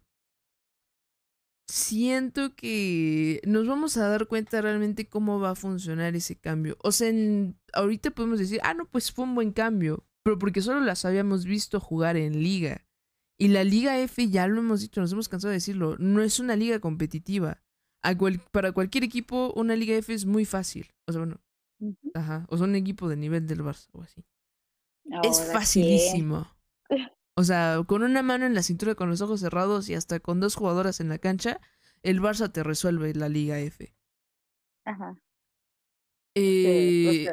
siento que nos vamos a dar cuenta realmente cómo va a funcionar ese cambio. O sea, ahorita podemos decir, ah, no, pues fue un buen cambio, pero porque solo las habíamos visto jugar en liga. Y la Liga F, ya lo hemos dicho, nos hemos cansado de decirlo, no es una liga competitiva. para cualquier equipo, una Liga F es muy fácil. O sea, bueno, ajá, o son un equipo de nivel del Barça o así es facilísimo. O sea, con una mano en la cintura, con los ojos cerrados y hasta con dos jugadoras en la cancha, el Barça te resuelve la Liga F. Ajá. Eh,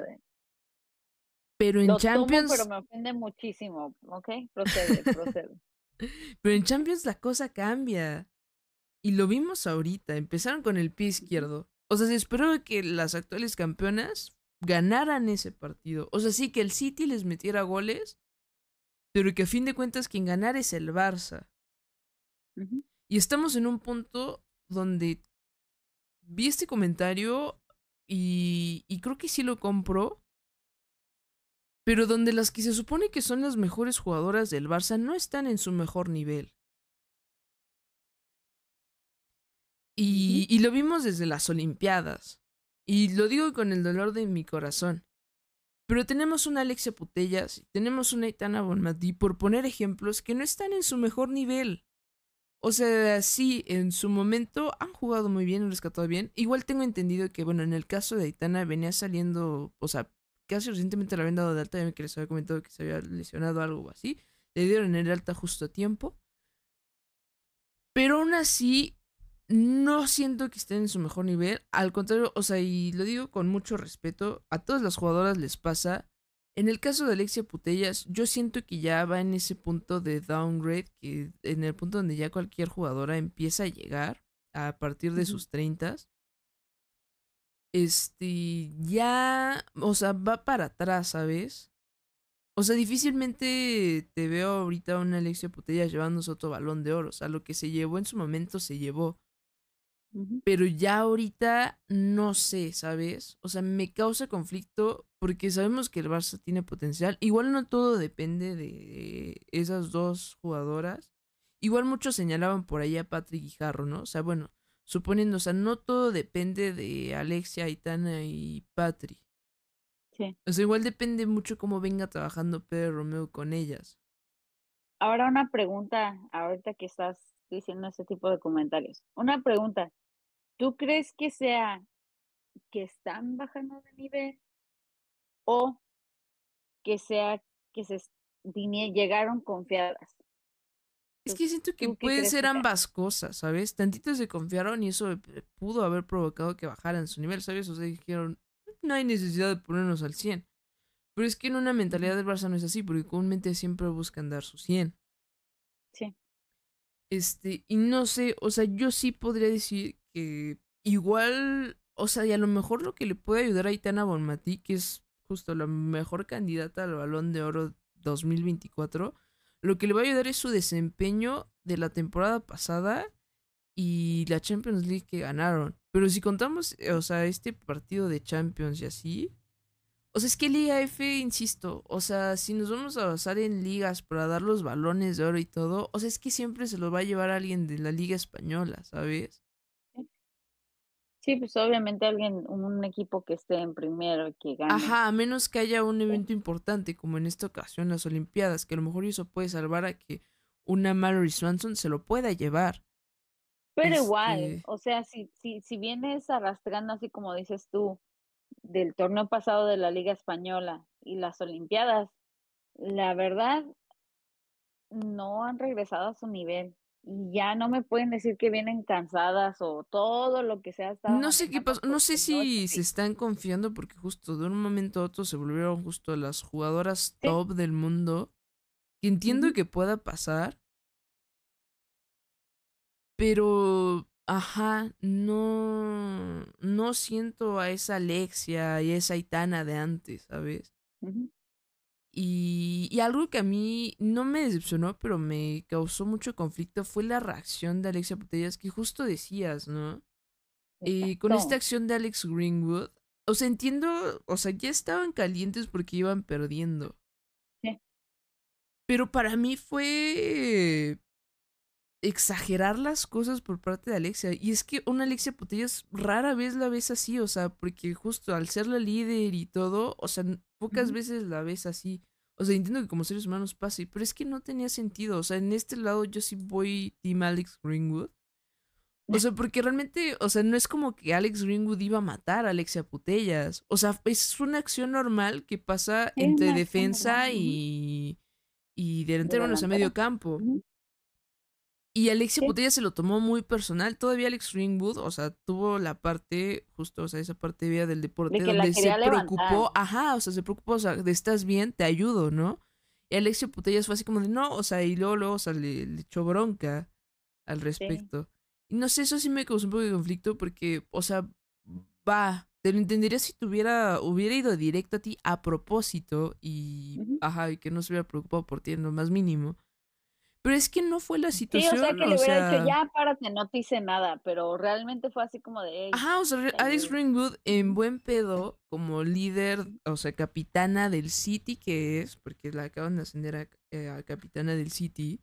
pero en Champions. pero me ofende muchísimo, ¿ok? Procede, procede. Pero en Champions la cosa cambia. Y lo vimos ahorita. Empezaron con el pie izquierdo. O sea, se esperó que las actuales campeonas ganaran ese partido. O sea, sí que el City les metiera goles, pero que a fin de cuentas quien ganara es el Barça. Y estamos en un punto donde vi este comentario y, creo que sí lo compró. Pero donde las que se supone que son las mejores jugadoras del Barça no están en su mejor nivel. y, lo vimos desde las Olimpiadas. Y lo digo con el dolor de mi corazón. Pero tenemos una Alexia Putellas, tenemos una Itana Bonmatí, por poner ejemplos, que no están en su mejor nivel. O sea, sí, en su momento han jugado muy bien, han rescatado bien. Igual tengo entendido que, bueno, en el caso de Aitana venía saliendo, o sea, casi recientemente la habían dado de alta, ya que les había comentado que se había lesionado algo así. Le dieron el alta justo a tiempo. Pero aún así, no siento que estén en su mejor nivel. Al contrario, o sea, y lo digo con mucho respeto, a todas las jugadoras les pasa. En el caso de Alexia Putellas, yo siento que ya va en ese punto de downgrade, que en el punto donde ya cualquier jugadora empieza a llegar a partir de sus 30. Este, ya, o sea, va para atrás, ¿sabes? O sea, difícilmente te veo ahorita una Alexia Putellas llevándose otro balón de oro. O sea, lo que se llevó en su momento se llevó pero ya ahorita no sé, ¿sabes? O sea, me causa conflicto porque sabemos que el Barça tiene potencial. Igual no todo depende de esas dos jugadoras. Igual muchos señalaban por ahí a Patrick Guijarro, ¿no? O sea, bueno, suponiendo, o sea, no todo depende de Alexia, Aitana y Patrick. Sí. O sea, igual depende mucho cómo venga trabajando Pedro Romeo con ellas. Ahora una pregunta, ahorita que estás diciendo este tipo de comentarios. Una pregunta, ¿Tú crees que sea que están bajando de nivel o que sea que se llegaron confiadas? Es que siento que pueden ser ambas cosas, ¿sabes? Tantitos se confiaron y eso eh, pudo haber provocado que bajaran su nivel, ¿sabes? O sea, dijeron, no hay necesidad de ponernos al 100. Pero es que en una mentalidad del Barça no es así, porque comúnmente siempre buscan dar su 100. Sí. Este, y no sé, o sea, yo sí podría decir que igual, o sea, y a lo mejor lo que le puede ayudar a Itana Bonmatí, que es justo la mejor candidata al Balón de Oro 2024, lo que le va a ayudar es su desempeño de la temporada pasada y la Champions League que ganaron. Pero si contamos, eh, o sea, este partido de Champions y así, o sea, es que Liga F, insisto, o sea, si nos vamos a basar en ligas para dar los balones de oro y todo, o sea, es que siempre se los va a llevar alguien de la Liga Española, ¿sabes? Sí, pues obviamente alguien, un equipo que esté en primero y que gane. Ajá, a menos que haya un evento importante, como en esta ocasión las Olimpiadas, que a lo mejor eso puede salvar a que una Mary Swanson se lo pueda llevar. Pero igual, este o sea, si, si, si vienes arrastrando así como dices tú, del torneo pasado de la Liga Española y las Olimpiadas, la verdad, no han regresado a su nivel y ya no me pueden decir que vienen cansadas o todo lo que sea. No sé qué pasó, no sé si se están confiando porque justo de un momento a otro se volvieron justo las jugadoras top del mundo, que entiendo que pueda pasar, pero, ajá, no, no siento a esa Alexia y a esa Itana de antes, ¿sabes? Y, algo que a mí no me decepcionó, pero me causó mucho conflicto, fue la reacción de Alexia Potellas, que justo decías, ¿no? Eh, con esta acción de Alex Greenwood, o sea, entiendo, o sea, ya estaban calientes porque iban perdiendo. Sí. Pero para mí fue exagerar las cosas por parte de Alexia. Y es que una Alexia Putellas rara vez la ves así, o sea, porque justo al ser la líder y todo, o sea, Pocas veces la ves así. O sea, entiendo que como seres humanos pase, pero es que no tenía sentido. O sea, en este lado yo sí voy Team Alex Greenwood. O sea, porque realmente, o sea, no es como que Alex Greenwood iba a matar a Alexia Putellas. O sea, es una acción normal que pasa entre defensa y, y delantero, a o sea, medio campo. Y Alexia Putella se lo tomó muy personal. Todavía Alex Ringwood, o sea, tuvo la parte, justo, o sea, esa parte vía del deporte, donde se preocupó, ajá, o sea, se preocupó, o sea, de estás bien, te ayudo, ¿no? Y Alexia Putellas fue así como de no, o sea, y Lolo, o sea, le, echó bronca al respecto. Y no sé, eso sí me causó un poco de conflicto porque, o sea, va, te lo entendería si tuviera, hubiera ido directo a ti a propósito y, ajá, y que no se hubiera preocupado por ti en lo más mínimo. Pero es que no fue la situación. o sea, que le hubiera ya párate, no te hice nada, pero realmente fue así como de. Ajá, o sea, Alex Ringwood, en buen pedo, como líder, o sea, capitana del City que es, porque la acaban de ascender eh, a, capitana del City.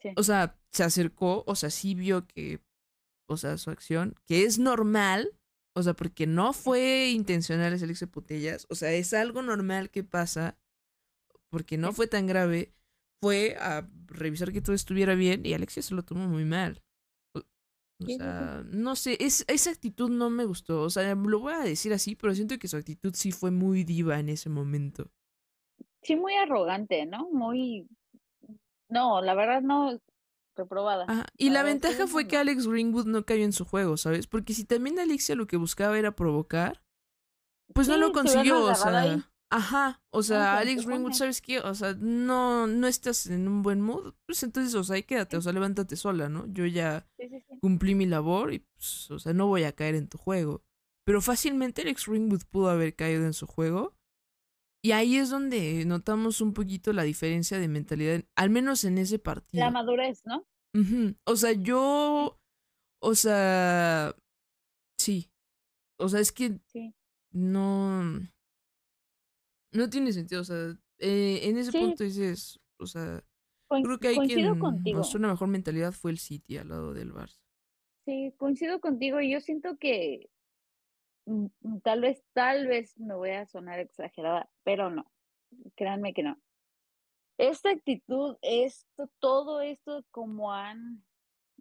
Sí. O sea, se acercó, o sea, sí vio que, o sea, su acción, que es normal, o sea, porque no fue intencional ese Alex de Putellas, o sea, es algo normal que pasa, porque no fue tan grave fue a revisar que todo estuviera bien y Alexia se lo tomó muy mal. O sea, no sé, esa actitud no me gustó. O sea, lo voy a decir así, pero siento que su actitud sí fue muy diva en ese momento. Sí, muy arrogante, ¿no? Muy... No, la verdad no, reprobada. Y la, ventaja fue que Alex Greenwood no cayó en su juego, ¿sabes? Porque si también Alexia lo que buscaba era provocar, pues no lo consiguió, o sea... Ajá, o ah, sea, Alex pues, Ringwood, ¿sabes qué? O sea, no, no estás en un buen mood, pues entonces, o sea, ahí quédate, o sea, levántate sola, ¿no? Yo ya cumplí mi labor y, pues, o sea, no voy a caer en tu juego. Pero fácilmente Alex Ringwood pudo haber caído en su juego. Y ahí es donde notamos un poquito la diferencia de mentalidad, al menos en ese partido. La madurez, ¿no? O sea, yo, o sea, sí. O sea, es que no no tiene sentido, o sea, eh, en ese punto dices, o sea, creo que hay quien una mejor mentalidad fue el City al lado del Barça. Sí, coincido contigo y yo siento que mm, mm, tal vez, tal vez me voy a sonar exagerada, pero no, créanme que no. Esta actitud, esto, todo esto como han,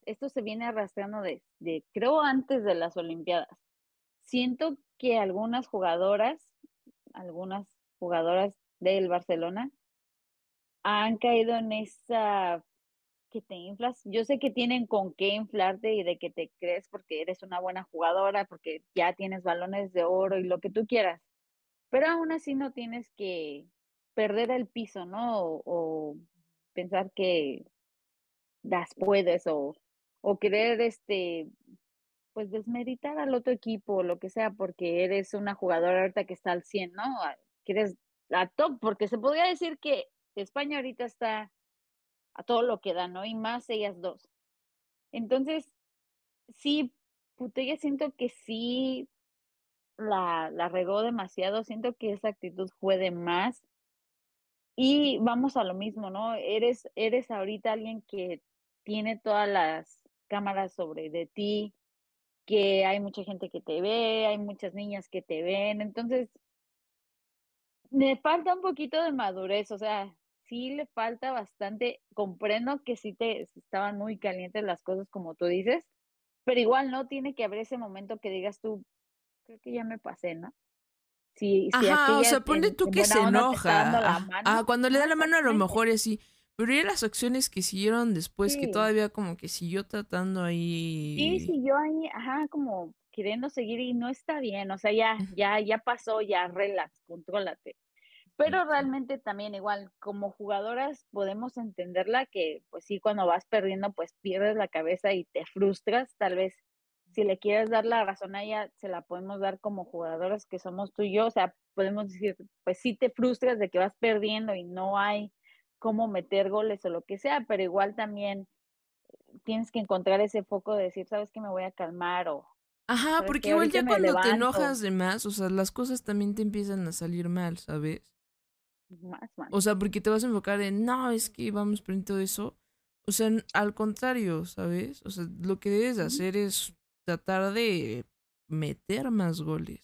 esto se viene arrastrando desde, de, creo, antes de las Olimpiadas. Siento que algunas jugadoras, algunas jugadoras del Barcelona han caído en esa que te inflas. Yo sé que tienen con qué inflarte y de que te crees porque eres una buena jugadora, porque ya tienes balones de oro y lo que tú quieras. Pero aún así no tienes que perder el piso, ¿no? O, pensar que das puedes o, o querer este pues desmeditar al otro equipo o lo que sea porque eres una jugadora ahorita que está al 100, ¿no? que eres la top, porque se podría decir que España ahorita está a todo lo que da, ¿no? Y más ellas dos. Entonces, sí, puto, ya siento que sí la, la regó demasiado, siento que esa actitud fue de más. Y vamos a lo mismo, ¿no? Eres, eres ahorita alguien que tiene todas las cámaras sobre de ti, que hay mucha gente que te ve, hay muchas niñas que te ven, entonces le falta un poquito de madurez, o sea, sí le falta bastante. Comprendo que sí te estaban muy calientes las cosas, como tú dices, pero igual no tiene que haber ese momento que digas tú, creo que ya me pasé, ¿no? Sí, Ajá, o sea, pone tú que se enoja. Ah, cuando le da la mano a lo mejor es así. Pero ya las acciones que siguieron después, que todavía como que siguió tratando ahí. Sí, siguió ahí, ajá, como queriendo seguir y no está bien, o sea, ya, ya, ya pasó, ya relax, contrólate. Pero realmente también igual, como jugadoras podemos entenderla que pues sí, cuando vas perdiendo, pues pierdes la cabeza y te frustras, tal vez si le quieres dar la razón a ella, se la podemos dar como jugadoras que somos tú y yo, o sea, podemos decir, pues sí te frustras de que vas perdiendo y no hay cómo meter goles o lo que sea, pero igual también eh, tienes que encontrar ese foco de decir, sabes que me voy a calmar o Ajá, porque igual ya cuando te enojas de más, o sea, las cosas también te empiezan a salir mal, ¿sabes? O sea, porque te vas a enfocar en, no, es que vamos por todo eso. O sea, al contrario, ¿sabes? O sea, lo que debes hacer es tratar de meter más goles.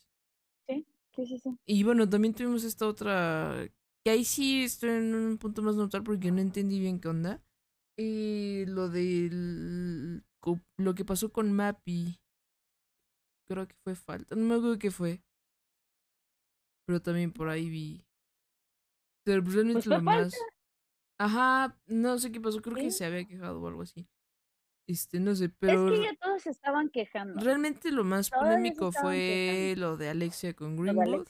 Sí, sí, sí, Y bueno, también tuvimos esta otra, que ahí sí estoy en un punto más neutral porque no entendí bien qué onda. Y eh, lo de lo que pasó con Mappy creo que fue falta. No me acuerdo qué fue. Pero también por ahí vi. Pero pues, realmente pues lo más. Ajá, no sé qué pasó. Creo que se había quejado o algo así. Este, no sé, pero. todos estaban quejando. Realmente lo más polémico fue lo de Alexia con Greenwood.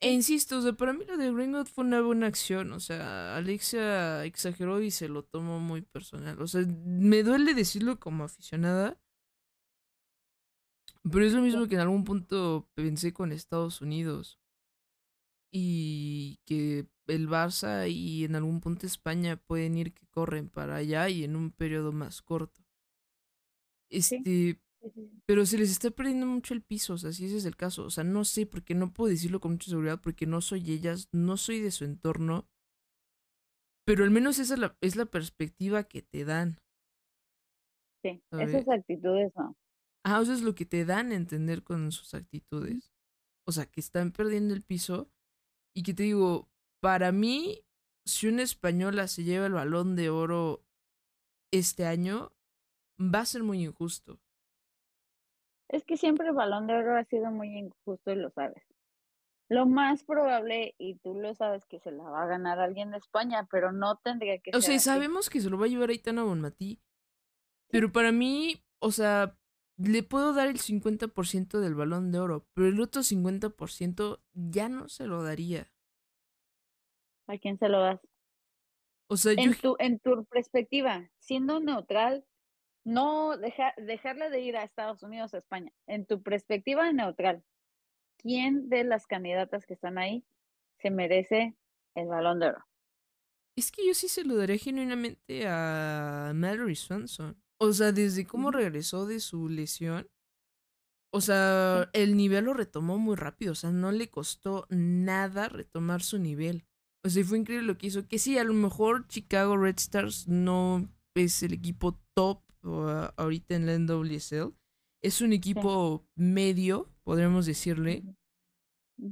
E insisto, o sea, para mí lo de Greenwood fue una buena acción. O sea, Alexia exageró y se lo tomó muy personal. O sea, me duele decirlo como aficionada. Pero es lo mismo que en algún punto pensé con Estados Unidos. Y que el Barça y en algún punto España pueden ir que corren para allá y en un periodo más corto. Este, pero se les está perdiendo mucho el piso, o sea, si ese es el caso, o sea, no sé, porque no puedo decirlo con mucha seguridad, porque no soy ellas, no soy de su entorno, pero al menos esa es la, es la perspectiva que te dan. Sí, esas actitudes no. Ah, eso es lo que te dan a entender con sus actitudes. O sea, que están perdiendo el piso. Y que te digo, para mí, si una española se lleva el balón de oro este año, va a ser muy injusto. Es que siempre el balón de oro ha sido muy injusto y lo sabes. Lo más probable, y tú lo sabes, que se la va a ganar alguien de España, pero no tendría que o ser. O sea, sabemos que se lo va a llevar Aitana Bonmatí. Pero para mí, o sea, le puedo dar el 50% del balón de oro, pero el otro 50% ya no se lo daría. ¿A quién se lo das? O sea, en, tu, en tu perspectiva, siendo neutral, no dejarle de ir a Estados Unidos, a España, en tu perspectiva neutral, ¿quién de las candidatas que están ahí se merece el balón de oro? Es que yo sí se lo daré genuinamente a Mallory Swanson. O sea, desde cómo regresó de su lesión, o sea, el nivel lo retomó muy rápido, o sea, no le costó nada retomar su nivel. O sea, fue increíble lo que hizo. Que sí, a lo mejor Chicago Red Stars no es el equipo top ahorita en la NWSL. Es un equipo medio, podríamos decirle.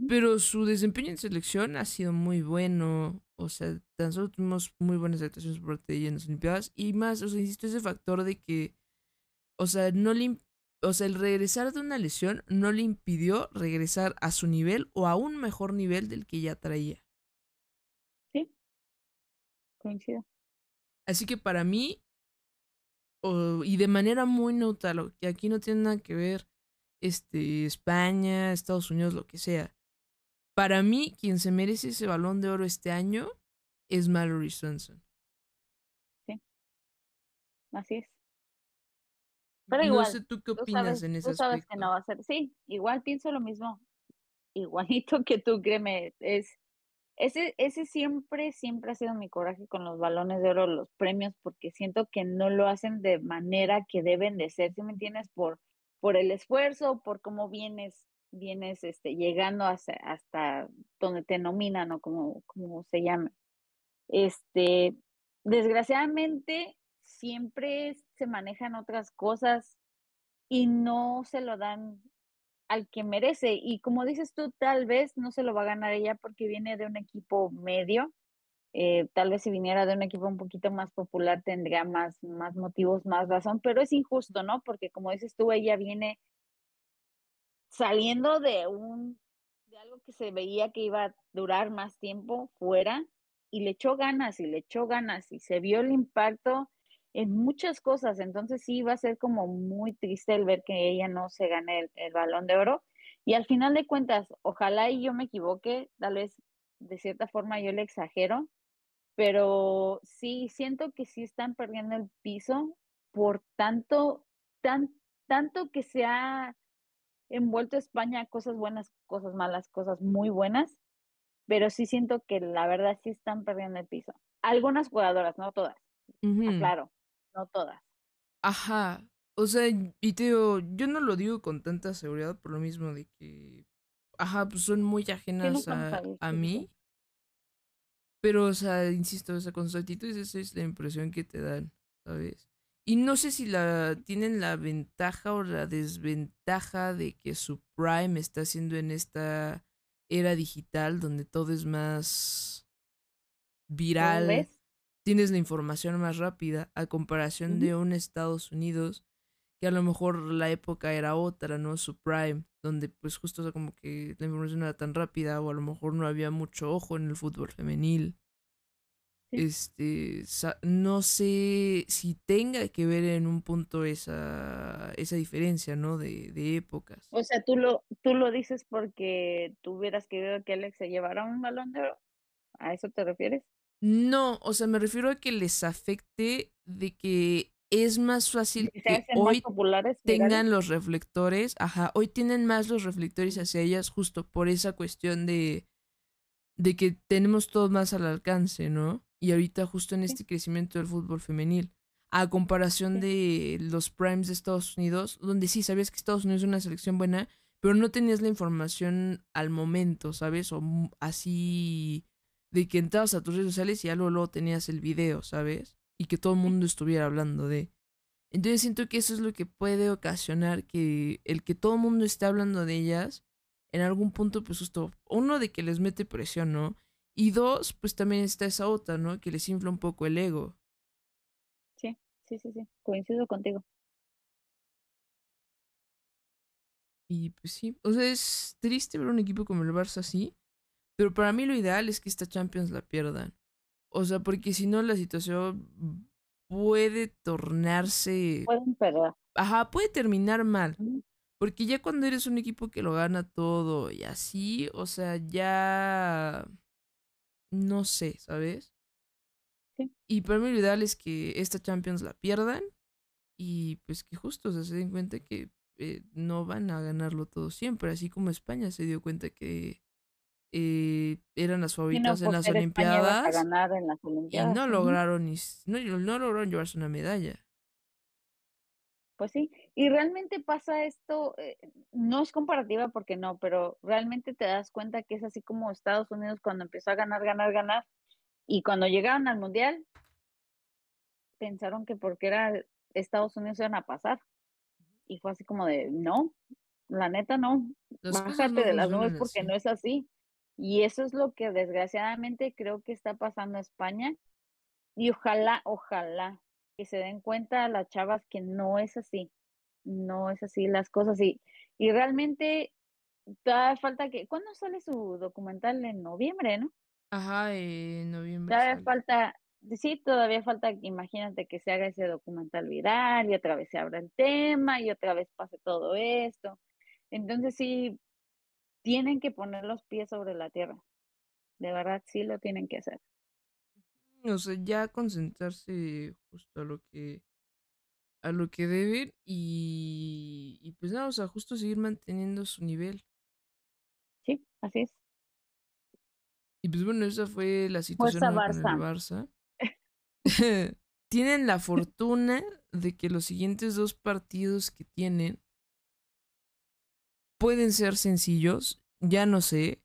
Pero su desempeño en selección ha sido muy bueno. O sea, tan solo tuvimos muy buenas actuaciones por parte de ella en las Olimpiadas. Y más, os sea, insisto, ese factor de que, o sea, no o sea, el regresar de una lesión no le impidió regresar a su nivel o a un mejor nivel del que ya traía. Sí, coincido. Así que para mí, o, y de manera muy neutral, que aquí no tiene nada que ver este, España, Estados Unidos, lo que sea. Para mí, quien se merece ese balón de oro este año es Mallory Swanson. Sí. Así es. Pero igual. No sé tú qué opinas en ese tú sabes que no va a ser. Sí, igual pienso lo mismo. Igualito que tú, créeme. Es, ese, ese siempre, siempre ha sido mi coraje con los balones de oro, los premios, porque siento que no lo hacen de manera que deben de ser, ¿sí me entiendes? Por, por el esfuerzo, por cómo vienes vienes este, llegando hasta, donde te nominan o como, como se llama Este, desgraciadamente, siempre se manejan otras cosas y no se lo dan al que merece. Y como dices tú, tal vez no se lo va a ganar ella porque viene de un equipo medio. Eh, tal vez si viniera de un equipo un poquito más popular tendría más, más motivos, más razón, pero es injusto, ¿no? Porque como dices tú, ella viene saliendo de un de algo que se veía que iba a durar más tiempo fuera y le echó ganas y le echó ganas y se vio el impacto en muchas cosas, entonces sí iba a ser como muy triste el ver que ella no se gane el, el balón de oro y al final de cuentas, ojalá y yo me equivoque, tal vez de cierta forma yo le exagero, pero sí siento que sí están perdiendo el piso por tanto tan tanto que se ha envuelto España cosas buenas, cosas malas, cosas muy buenas, pero sí siento que la verdad sí están perdiendo el piso. Algunas jugadoras, no todas. Claro, no todas. Ajá. O sea, y te digo, yo no lo digo con tanta seguridad por lo mismo de que, ajá, pues son muy ajenas a, mí. Pero, o sea, insisto, o sea, con su actitud esa es la impresión que te dan, ¿sabes? Y no sé si la tienen la ventaja o la desventaja de que su Prime está haciendo en esta era digital donde todo es más viral. Tienes la información más rápida a comparación de un Estados Unidos que a lo mejor la época era otra, ¿no? Su prime, donde pues justo como que la información era tan rápida o a lo mejor no había mucho ojo en el fútbol femenil. Este, no sé si tenga que ver en un punto esa, esa diferencia, ¿no? De, de épocas. O sea, ¿tú lo, tú lo dices porque tuvieras querido que Alex se llevara un balón de oro. ¿A eso te refieres? No, o sea, me refiero a que les afecte de que es más fácil que hoy tengan los reflectores, ajá, hoy tienen más los reflectores hacia ellas justo por esa cuestión de, de que tenemos todo más al alcance, ¿no? y ahorita justo en este crecimiento del fútbol femenil, a comparación de los primes de Estados Unidos, donde sí sabías que Estados Unidos es una selección buena, pero no tenías la información al momento, ¿sabes? O así de que entrabas a tus redes sociales y algo luego tenías el video, ¿sabes? Y que todo el mundo estuviera hablando de. Entonces siento que eso es lo que puede ocasionar que el que todo el mundo esté hablando de ellas, en algún punto, pues justo, uno de que les mete presión, ¿no? Y dos, pues también está esa otra, ¿no? Que les infla un poco el ego. Sí, sí, sí, sí. Coincido contigo. Y pues sí, o sea, es triste ver un equipo como el Barça así, pero para mí lo ideal es que esta Champions la pierdan. O sea, porque si no la situación puede tornarse... Pueden Ajá, puede terminar mal. Porque ya cuando eres un equipo que lo gana todo y así, o sea, ya no sé, ¿sabes? Sí. Y para mí lo ideal es que esta Champions la pierdan y pues que justo se den cuenta que eh, no van a ganarlo todo siempre, así como España se dio cuenta que eh, eran las favoritas en, las Olimpiadas, Y no lograron, no lograron llevarse una medalla. Pues sí, y realmente pasa esto, eh, no es comparativa porque no, pero realmente te das cuenta que es así como Estados Unidos cuando empezó a ganar, ganar, ganar. Y cuando llegaron al Mundial, pensaron que porque era Estados Unidos iban a pasar. Y fue así como de, no, la neta no, bájate de las nubes porque no es así. Y eso es lo que desgraciadamente creo que está pasando a España. Y ojalá, ojalá que se den cuenta las chavas que no es así, no es así las cosas y, y realmente todavía falta que, ¿cuándo sale su documental? En noviembre, ¿no? Ajá, en noviembre. Todavía falta, sí, todavía falta, imagínate que se haga ese documental viral y otra vez se abra el tema y otra vez pase todo esto. Entonces sí, tienen que poner los pies sobre la tierra. De verdad, sí lo tienen que hacer. O sea, ya concentrarse justo a lo que a lo que deben y, pues nada, a o sea, justo seguir manteniendo su nivel. Sí, así es. Y pues bueno, esa fue la situación de Barça. tienen la fortuna de que los siguientes dos partidos que tienen pueden ser sencillos, ya no sé,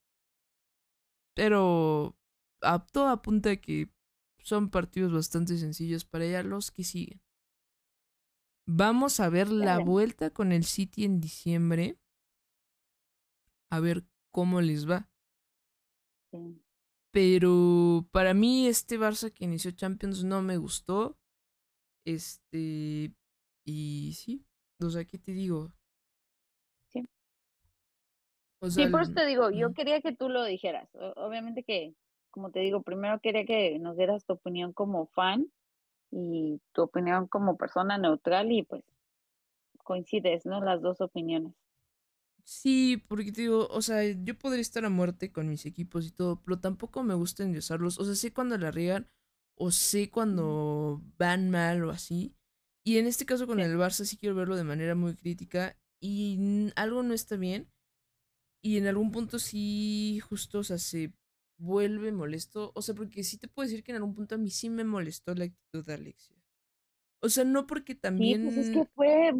pero a todo apunta que son partidos bastante sencillos para ella los que siguen. Vamos a ver la vuelta con el City en diciembre. A ver cómo les va. Pero para mí este Barça que inició Champions no me gustó. Este... Y sí, o sea, ¿qué te digo? Sí. sí, por eso te digo, yo quería que tú lo dijeras. Obviamente que, como te digo, primero quería que nos dieras tu opinión como fan y tu opinión como persona neutral y pues coincides, ¿no? Las dos opiniones. Sí, porque te digo, o sea, yo podría estar a muerte con mis equipos y todo, pero tampoco me gusta usarlos. O sea, sé cuando le riegan o sé cuando van mal o así. Y en este caso con el Barça sí quiero verlo de manera muy crítica y algo no está bien. Y en algún punto sí, justo, o sea, se vuelve molesto. O sea, porque sí te puedo decir que en algún punto a mí sí me molestó la actitud de Alexia. O sea, no porque pues, también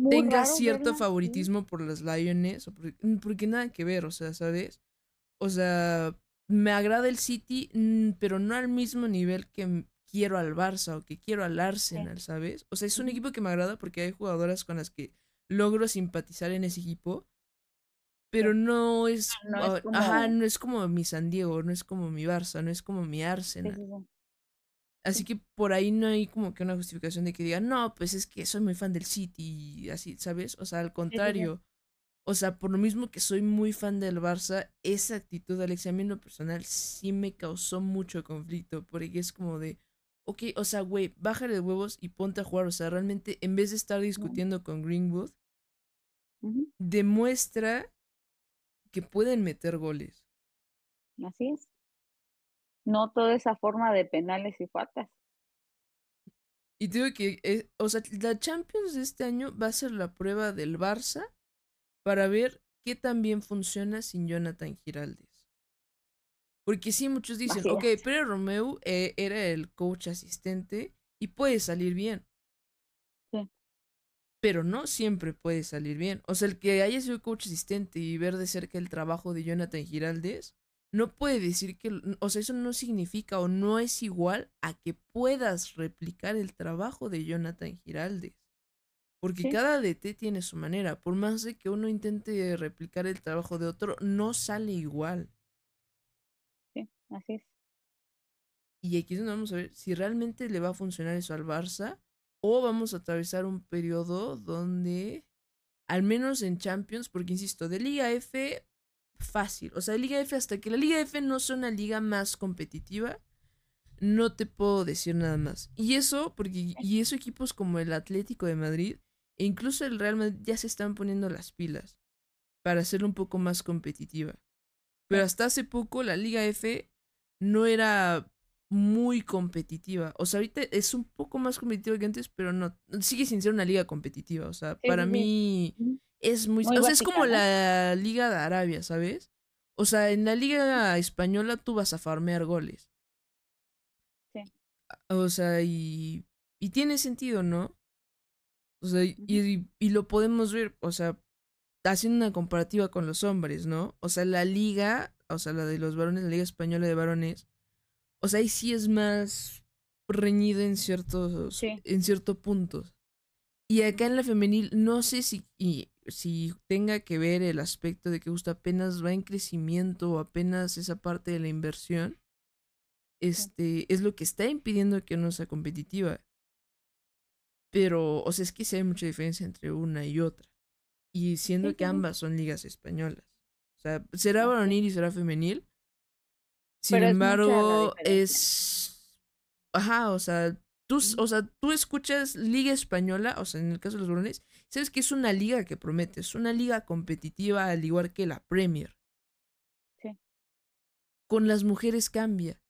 tenga cierto favoritismo por las Lions, mm, porque, nada que ver, o sea, ¿sabes? O sea, me agrada el City, mm, pero no al mismo nivel que quiero al Barça o que quiero al Arsenal, ¿sabes? O sea, es un equipo que me agrada porque hay jugadoras con las que logro simpatizar en ese equipo, pero ah, ah, no es, como... mi San Diego, no es como mi Barça, no es como mi Arsenal. Así que por ahí no hay como que una justificación de que diga no, pues es que soy muy fan del City y así, ¿sabes? O sea, al contrario. O sea, por lo mismo que soy muy fan del Barça, esa actitud, Alexia, a mí en lo personal sí me causó mucho conflicto, porque es como de, ok, o sea, güey, bájale de huevos y ponte a jugar. O sea, realmente, en vez de estar discutiendo con Greenwood, demuestra que pueden meter goles. Así es. No toda esa forma de penales y faltas. Y digo que, eh, o sea, la Champions de este año va a ser la prueba del Barça para ver qué tan bien funciona sin Jonathan Giraldes. Porque sí, muchos dicen, ok, pero Romeo eh, era el coach asistente y puede salir bien pero no siempre puede salir bien. O sea, el que haya sido coach asistente y ver de cerca el trabajo de Jonathan Giraldes, no puede decir que, o sea, eso no significa o no es igual a que puedas replicar el trabajo de Jonathan Giraldes. Porque cada DT tiene su manera. Por más de que uno intente replicar el trabajo de otro, no sale igual. Sí, así es. Y aquí es donde vamos a ver si realmente le va a funcionar eso al Barça o vamos a atravesar un periodo donde, al menos en Champions, porque insisto, de Liga F fácil, o sea, Liga F hasta que la Liga F no sea una liga más competitiva, no te puedo decir nada más. Y eso, porque y eso equipos como el Atlético de Madrid e incluso el Real Madrid ya se están poniendo las pilas para hacerlo un poco más competitiva. Pero hasta hace poco la Liga F no era muy competitiva. O sea, ahorita es un poco más competitiva que antes, pero no. Sigue sin ser una liga competitiva. O sea, para mí es muy. o sea, es como la Liga de Arabia, ¿sabes? O sea, en la Liga Española tú vas a farmear goles. Sí. O sea, y. Y tiene sentido, ¿no? O sea, y, y lo podemos ver, o sea, haciendo una comparativa con los hombres, ¿no? O sea, la liga, o sea, la de los varones, la liga española de varones, o sea, ahí sí es más reñido en ciertos. en ciertos puntos. Y acá en la femenil, no sé si, si tenga que ver el aspecto de que justo apenas va en crecimiento o apenas esa parte de la inversión. Este, es lo que está impidiendo que no sea competitiva. Pero, o sea, es que sí hay mucha diferencia entre una y otra. Y siendo que ambas son ligas españolas. O sea, será varonil y será femenil, sin embargo, es, Ajá, o sea, tú, o sea, tú escuchas Liga Española, o sea, en el caso de los varones, sabes que es una liga que prometes, una liga competitiva al igual que la Premier. Sí. Con las mujeres cambia.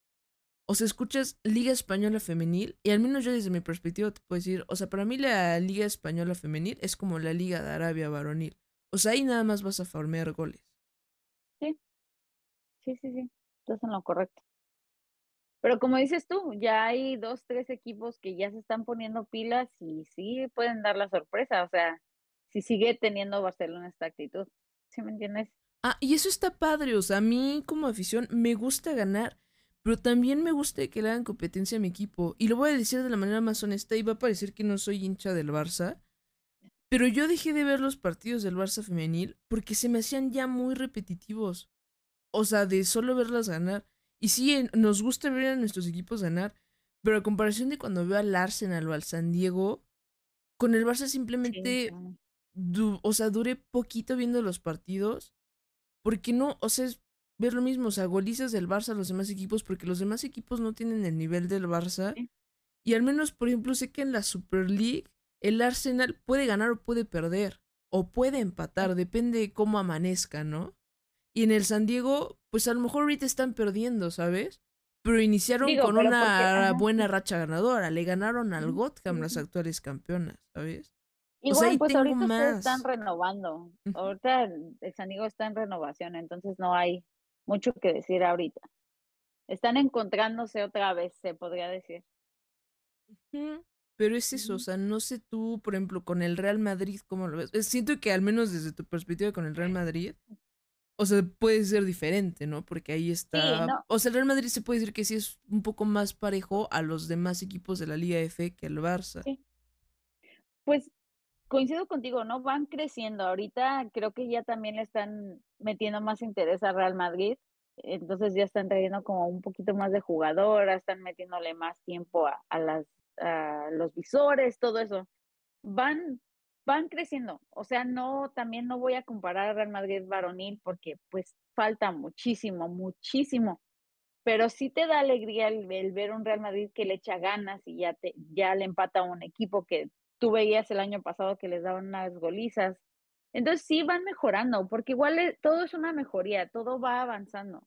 O sea, escuchas Liga Española Femenil, y al menos yo desde mi perspectiva te puedo decir, o sea, para mí la Liga Española Femenil es como la Liga de Arabia Varonil. O sea, ahí nada más vas a formar goles. Sí. Sí, sí, sí estás en lo correcto. Pero como dices tú, ya hay dos, tres equipos que ya se están poniendo pilas y sí pueden dar la sorpresa. O sea, si sigue teniendo Barcelona esta actitud, ¿sí me entiendes? Ah, y eso está padre. O sea, a mí como afición me gusta ganar, pero también me gusta que le hagan competencia a mi equipo. Y lo voy a decir de la manera más honesta y va a parecer que no soy hincha del Barça. Pero yo dejé de ver los partidos del Barça femenil porque se me hacían ya muy repetitivos. O sea, de solo verlas ganar. Y sí, nos gusta ver a nuestros equipos ganar, pero a comparación de cuando veo al Arsenal o al San Diego, con el Barça simplemente, o sea, dure poquito viendo los partidos, porque no, o sea, es ver lo mismo, o sea, golizas del Barça a los demás equipos, porque los demás equipos no tienen el nivel del Barça. Y al menos, por ejemplo, sé que en la Super League el Arsenal puede ganar o puede perder, o puede empatar, depende de cómo amanezca, ¿no? Y en el San Diego, pues a lo mejor ahorita están perdiendo, ¿sabes? Pero iniciaron con una buena racha ganadora. Le ganaron al Gotham, las actuales campeonas, ¿sabes? Igual, pues ahorita están renovando. Ahorita el San Diego está en renovación, entonces no hay mucho que decir ahorita. Están encontrándose otra vez, se podría decir. Pero es eso, o sea, no sé tú, por ejemplo, con el Real Madrid, ¿cómo lo ves? Eh, siento que al menos desde tu perspectiva con el Real Madrid, o sea, puede ser diferente, ¿no? Porque ahí está. O sea, el Real Madrid se puede decir que sí es un poco más parejo a los demás equipos de la Liga F que el Barça. Pues coincido contigo, ¿no? Van creciendo. Ahorita creo que ya también le están metiendo más interés a Real Madrid. Entonces ya están trayendo como un poquito más de jugadora, están metiéndole más tiempo a los visores, todo eso. Van van creciendo. O sea, no, también no voy a comparar a Real Madrid varonil porque pues falta muchísimo, muchísimo. Pero sí te da alegría el, ver un Real Madrid que le echa ganas y ya, te, ya le empata a un equipo que tú veías el año pasado que les daba unas golizas. Entonces sí van mejorando, porque igual eh, todo es una mejoría, todo va avanzando.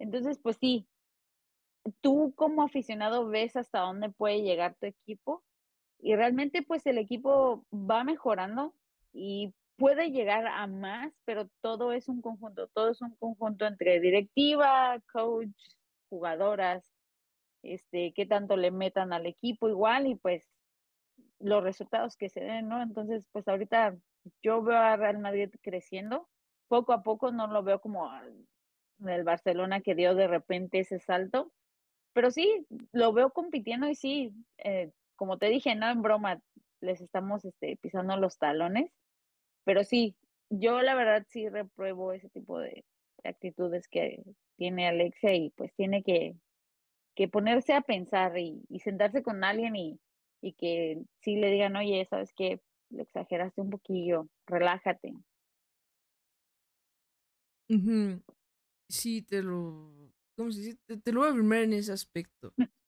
Entonces, pues sí, tú como aficionado ves hasta dónde puede llegar tu equipo y realmente pues el equipo va mejorando y puede llegar a más, pero todo es un conjunto, todo es un conjunto entre directiva, coach, jugadoras, este, qué tanto le metan al equipo igual y pues los resultados que se den, ¿no? Entonces, pues ahorita yo veo a Real Madrid creciendo, poco a poco no lo veo como el Barcelona que dio de repente ese salto, pero sí, lo veo compitiendo y sí, eh, como te dije, no en broma, les estamos este, pisando los talones, pero sí, yo la verdad sí repruebo ese tipo de actitudes que tiene Alexia y pues tiene que, que ponerse a pensar y, sentarse con alguien y, y que sí le digan, oye, sabes que le exageraste un poquillo, relájate. Sí, te lo, ¿cómo se lo voy a firmar en ese aspecto.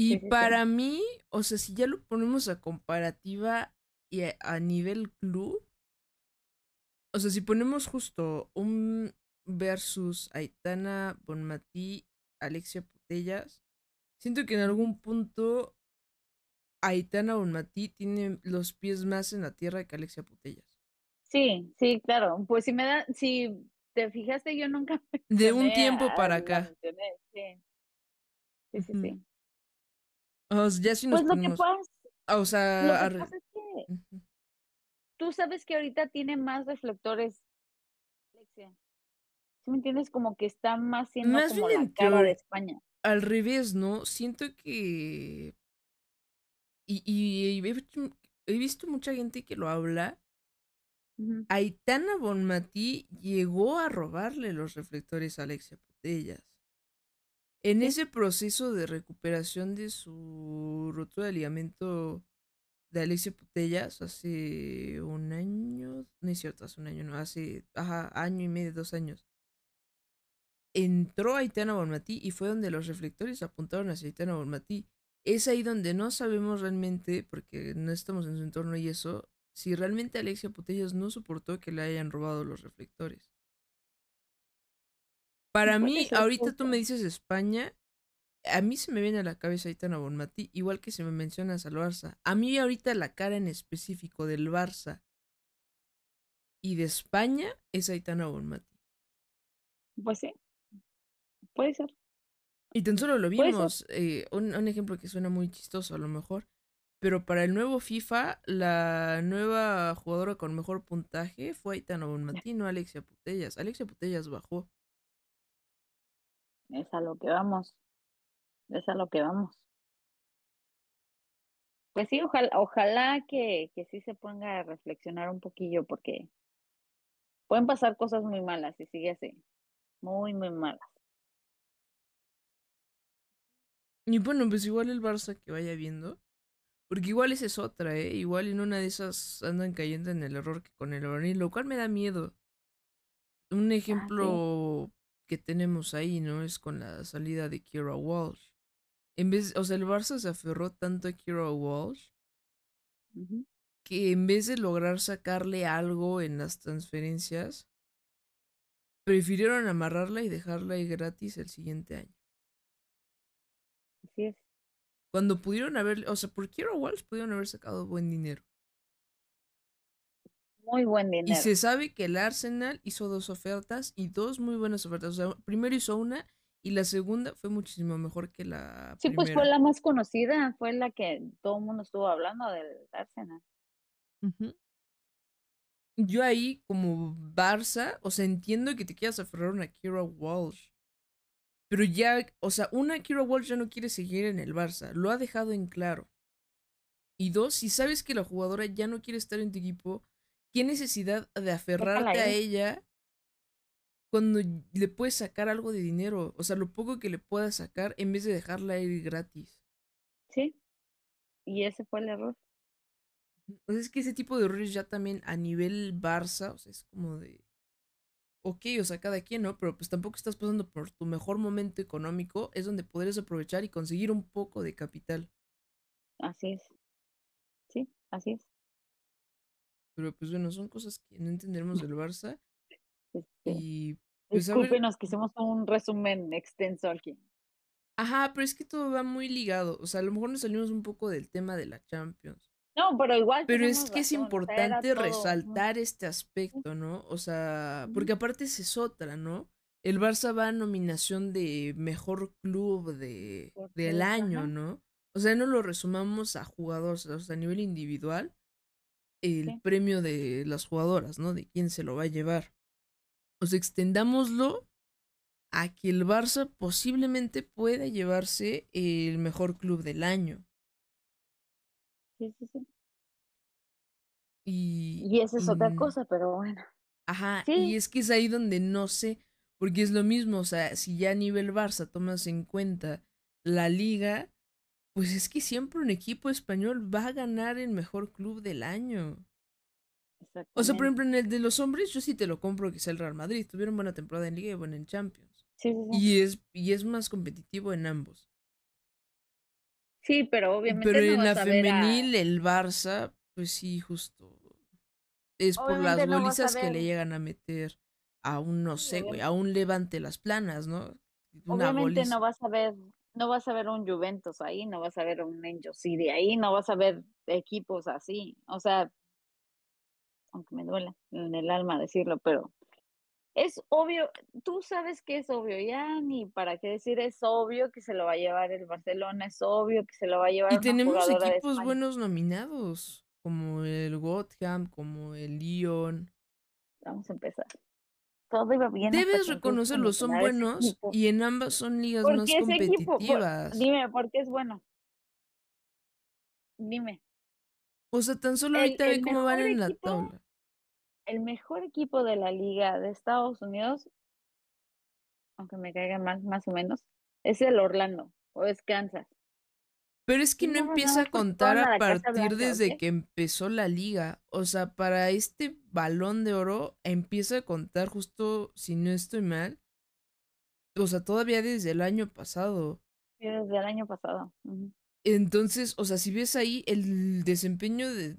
Y para mí, o sea, si ya lo ponemos a comparativa y a, nivel club, o sea, si ponemos justo un versus Aitana, Bonmatí, Alexia Putellas, siento que en algún punto Aitana Bonmatí tiene los pies más en la tierra que Alexia Putellas. Sí, sí, claro. Pues si me da, si te fijaste, yo nunca. De un tiempo para acá. sí, sí. sí pues lo que pasa, o sea, tú sabes que ahorita tiene más reflectores, Alexia. ¿Sí me entiendes? Como que está más siendo más como la cara de España. Al revés, ¿no? Siento que. Y, he, visto, mucha gente que lo habla. Aitana Bonmatí llegó a robarle los reflectores a Alexia Putellas. En ese proceso de recuperación de su rotura de ligamento de Alexia Putellas hace un año, no es cierto, hace un año, no, hace año y medio, dos años. Entró Aitana Bonmatí y fue donde los reflectores apuntaron hacia Aitana Bonmatí. Es ahí donde no sabemos realmente, porque no estamos en su entorno y eso, si realmente Alexia Putellas no soportó que le hayan robado los reflectores. Para mí, ahorita tú me dices España, a mí se me viene a la cabeza Aitana Bonmatí, igual que se me menciona al Barça. A mí ahorita la cara en específico del Barça y de España es Aitana Bonmatí. Pues sí, puede ser. Y tan solo lo vimos, eh, un, ejemplo que suena muy chistoso a lo mejor, pero para el nuevo FIFA, la nueva jugadora con mejor puntaje fue Aitana Bonmatí, no Alexia Putellas. Alexia Putellas bajó. Es a lo que vamos. Es a lo que vamos. Pues sí, ojalá, ojalá que, que sí se ponga a reflexionar un poquillo porque pueden pasar cosas muy malas y sigue así. Muy, muy malas. Y bueno, pues igual el Barça que vaya viendo. Porque igual esa es otra, ¿eh? Igual en una de esas andan cayendo en el error que con el Barney, lo cual me da miedo. Un ah, ejemplo que tenemos ahí, ¿no? Es con la salida de Kira Walsh. En vez, o sea, el Barça se aferró tanto a Kira Walsh que en vez de lograr sacarle algo en las transferencias, prefirieron amarrarla y dejarla ahí gratis el siguiente año. Así es. Cuando pudieron haber, o sea, por Kira Walsh pudieron haber sacado buen dinero muy buen dinero. Y se sabe que el Arsenal hizo dos ofertas y dos muy buenas ofertas. O sea, primero hizo una y la segunda fue muchísimo mejor que la sí, primera. pues fue la más conocida, fue la que todo el mundo estuvo hablando del Arsenal. Yo ahí, como Barça, o sea, entiendo que te quieras aferrar a una Kira Walsh. Pero ya, o sea, una Kira Walsh ya no quiere seguir en el Barça. Lo ha dejado en claro. Y dos, si sabes que la jugadora ya no quiere estar en tu equipo, ¿Qué necesidad de aferrarte a ella cuando le puedes sacar algo de dinero? O sea, lo poco que le puedas sacar en vez de dejarla ir gratis. Sí. Y ese fue el error. O sea, es que ese tipo de errores ya también a nivel Barça, o sea, es como de. Ok, o sea, cada quien, ¿no? Pero pues tampoco estás pasando por tu mejor momento económico, es donde podrías aprovechar y conseguir un poco de capital. Así es. Sí, así es. Pero pues bueno, son cosas que no entendemos del Barça. Y pues, quisimos que hicimos un resumen extenso aquí. Ajá, pero es que todo va muy ligado. O sea, a lo mejor nos salimos un poco del tema de la Champions. No, pero igual. Pero es que es importante resaltar este aspecto, ¿no? O sea, porque aparte es otra, ¿no? El Barça va a nominación de mejor club de, del año, ¿no? O sea, no lo resumamos a jugadores, o sea, a nivel individual, el premio de las jugadoras, ¿no? De quién se lo va a llevar. sea, extendámoslo a que el Barça posiblemente pueda llevarse el mejor club del año. Y, y esa es otra mm, cosa, pero bueno. Ajá, sí. y es que es ahí donde no sé, porque es lo mismo, o sea, si ya a nivel Barça tomas en cuenta la liga, pues es que siempre un equipo español va a ganar el mejor club del año. O sea, por ejemplo, en el de los hombres, yo sí te lo compro que sea el Real Madrid. Tuvieron buena temporada en Liga y buena en Champions. Sí, sí, Y, es, y es más competitivo en ambos. Sí, pero obviamente. Pero en la femenil, el Barça, pues sí, justo. Es por las que le llegan a meter a un, no sé, güey, a un levante las planas, ¿no? Una obviamente no vas a ver no vas a ver un Juventus ahí, no vas a ver un Angel City ahí, no vas a ver equipos así. O sea, aunque me duele en el alma decirlo, pero es obvio, tú sabes que es obvio, ya ni para qué decir, es obvio que se lo va a llevar el Barcelona, es obvio que se lo va a llevar. Y tenemos equipos buenos nominados, como el Gotham, como el Lyon. Vamos a empezar todo iba bien. Debes reconocerlo, son buenos y en ambas son ligas más competitivas. dime, ¿por qué es bueno? Dime. O sea, tan solo ahorita ve cómo van en la tabla. El mejor equipo de la liga de Estados Unidos, aunque me caiga mal, más o menos, es el Orlando o es Kansas. Pero es que no, empieza a contar a partir desde ¿eh? que empezó la liga. O sea, para este balón de oro empieza a contar justo, si no estoy mal, o sea, todavía desde el año pasado. Desde el año pasado. Entonces, o sea, si ves ahí el desempeño de,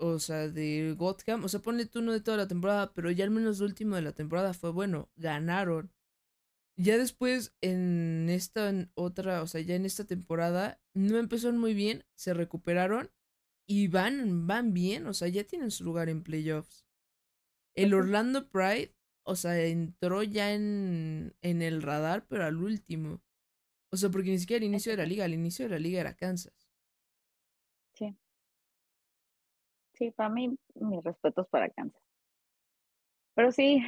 o sea, de Gotham, o sea, ponle tú uno de toda la temporada, pero ya al menos el último de la temporada fue bueno, ganaron. Ya después, en esta otra, o sea, ya en esta temporada, no empezaron muy bien, se recuperaron y van, van bien, o sea, ya tienen su lugar en playoffs. El Orlando Pride, o sea, entró ya en, en el radar, pero al último. O sea, porque ni siquiera el inicio de la liga, al inicio de la liga era Kansas. Sí. Sí, para mí, mis respetos para Kansas. Pero sí,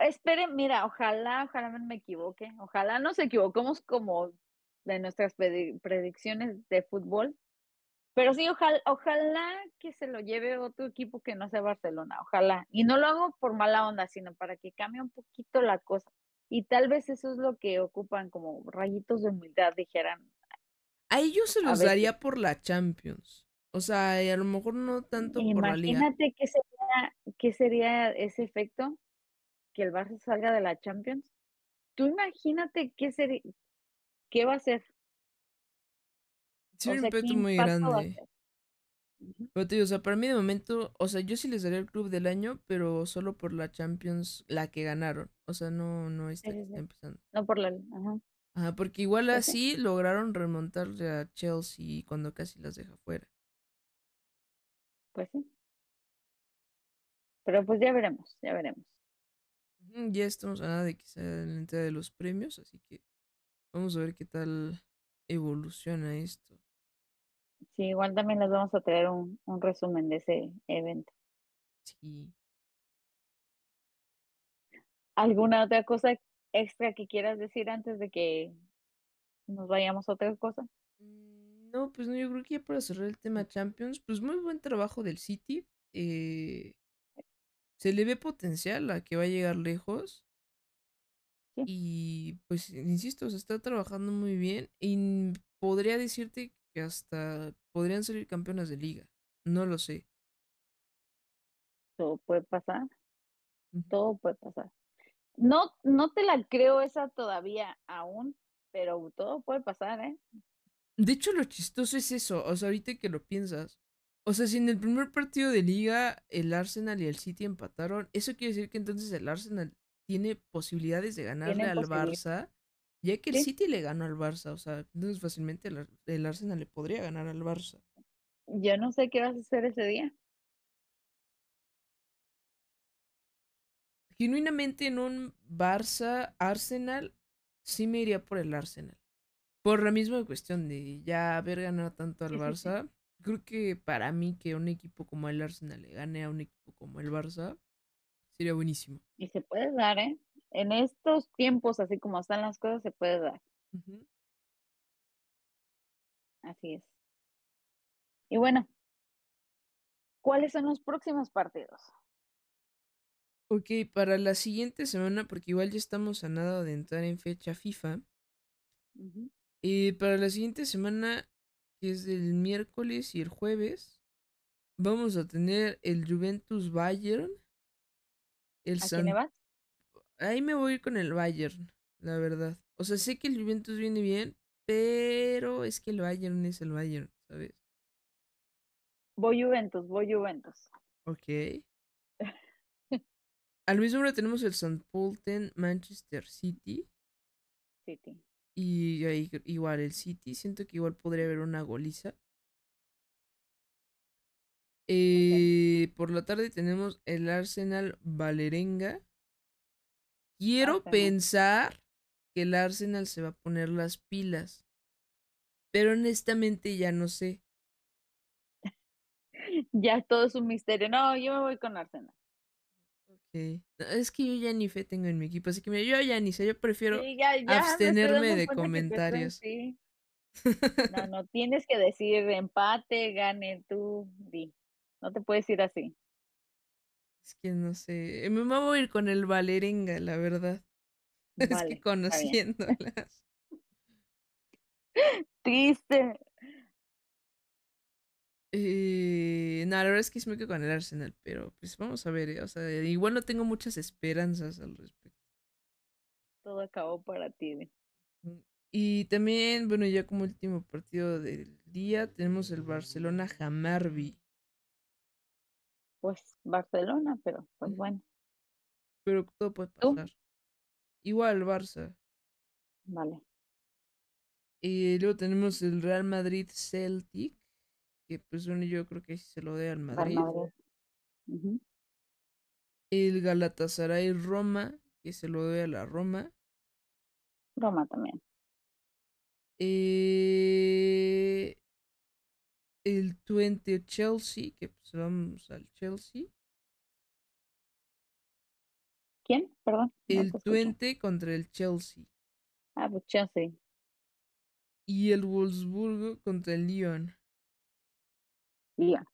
Espere, mira, ojalá, ojalá me equivoque, ojalá nos equivocamos como de nuestras predicciones de fútbol, pero sí, ojalá, ojalá que se lo lleve otro equipo que no sea Barcelona, ojalá. Y no lo hago por mala onda, sino para que cambie un poquito la cosa. Y tal vez eso es lo que ocupan como rayitos de humildad, dijeran. A ellos se los daría por la Champions. O sea, y a lo mejor no tanto por la liga. Imagínate qué sería, qué sería ese efecto que el Barça salga de la Champions, tú imagínate qué, sería, qué va a ser. un respeto muy grande. o sea, para mí de momento, o sea, yo sí les daría el club del año, pero solo por la Champions, la que ganaron. O sea, no, no está, empezando. No por la. Ajá. porque igual pues así lograron remontarle a Chelsea cuando casi las deja fuera. Pues sí. Pero pues ya veremos, ya veremos. Mm, ya estamos a nada de quizá en la entrada de los premios, así que vamos a ver qué tal evoluciona esto. Sí, igual también les vamos a traer un, un resumen de ese evento. Sí. ¿Alguna otra cosa extra que quieras decir antes de que nos vayamos a otra cosa? Mm, no, pues no, yo creo que ya para cerrar el tema Champions, pues muy buen trabajo del City. Eh, se le ve potencial a que va a llegar lejos. Y pues, insisto, se está trabajando muy bien. Y podría decirte que hasta podrían salir campeonas de liga. No lo sé. Todo puede pasar. Todo puede pasar. No, no te la creo esa todavía aún, pero todo puede pasar, ¿eh? De hecho, lo chistoso es eso. O sea, ahorita que lo piensas, o sea, si en el primer partido de liga el Arsenal y el City empataron, eso quiere decir que entonces el Arsenal tiene posibilidades de ganarle al Barça, ya que el City le ganó al Barça. O sea, entonces fácilmente el, Arsenal le podría ganar al Barça. Yo no sé qué vas a hacer ese día. genuinamente en un Barça Arsenal sí me iría por el Arsenal. Por la misma cuestión de ya haber ganado tanto al Barça, creo que para mí que un equipo como el Arsenal le gane a un equipo como el Barça sería buenísimo. Y se puede dar, ¿eh? En estos tiempos, así como están las cosas, se puede dar. Así es. Y bueno, ¿cuáles son los próximos partidos? Ok, para la siguiente semana, porque igual ya estamos a nada de entrar en fecha FIFA. y eh, para la siguiente semana que es el miércoles y el jueves, vamos a tener el Juventus Bayern. El ¿A San... quién vas? Ahí me voy con el Bayern, la verdad. O sea, sé que el Juventus viene bien, pero es que el Bayern es el Bayern, ¿sabes? Voy Juventus, voy Juventus. Ok. Al mismo hora tenemos el San Ten Manchester City. City. Y ahí igual el City, siento que igual podría haber una goliza. Eh, por la tarde tenemos el Arsenal Valerenga. Quiero pensar que el Arsenal se va a poner las pilas. Pero honestamente ya no sé. ya todo es un misterio. No, yo me voy con Arsenal. Es que yo ya ni fe tengo en mi equipo, así que mira, yo ya ni sé, yo prefiero abstenerme de comentarios. no, no tienes que decir empate, gane tú, di. No te puedes ir así. Es que no sé, me voy a ir con el Valerenga, la verdad. es que conociéndolas. Triste. Eh, no, la verdad es que es muy con el Arsenal, pero pues vamos a ver, eh, o sea, igual no tengo muchas esperanzas al respecto. Todo acabó para ti. Mm, y también, bueno, ya como último partido del día, tenemos el Barcelona jamarbi, Pues Barcelona, pero pues bueno. Pero todo puede pasar. Igual Barça. Vale. Y luego tenemos el Real Madrid Celtic que pues yo creo que se lo dé al Madrid. El Galatasaray Roma, que se lo dé a la Roma. Roma también. Eh, el Twente Chelsea, que pues vamos al Chelsea. ¿Quién? Perdón. el Twente contra el Chelsea. Ah, pues Chelsea. Y el Wolfsburgo contra el Lyon día.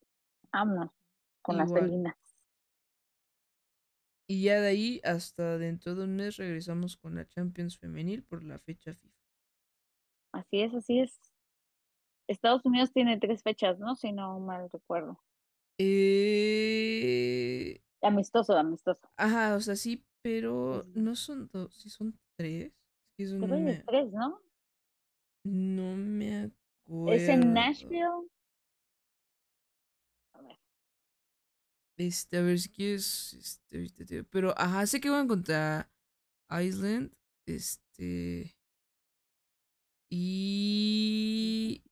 con las Y ya de ahí hasta dentro de un mes regresamos con la Champions Femenil por la fecha FIFA. Así es, así es. Estados Unidos tiene tres fechas, ¿no? Si no mal recuerdo. Eh, amistoso, amistoso. Ajá, o sea, sí, pero no son dos, sí son tres. son no tres, ¿no? No me acuerdo. Es en Nashville. Este, a ver si quieres. Este, Pero, ajá, sé que van contra Island. Este. Y.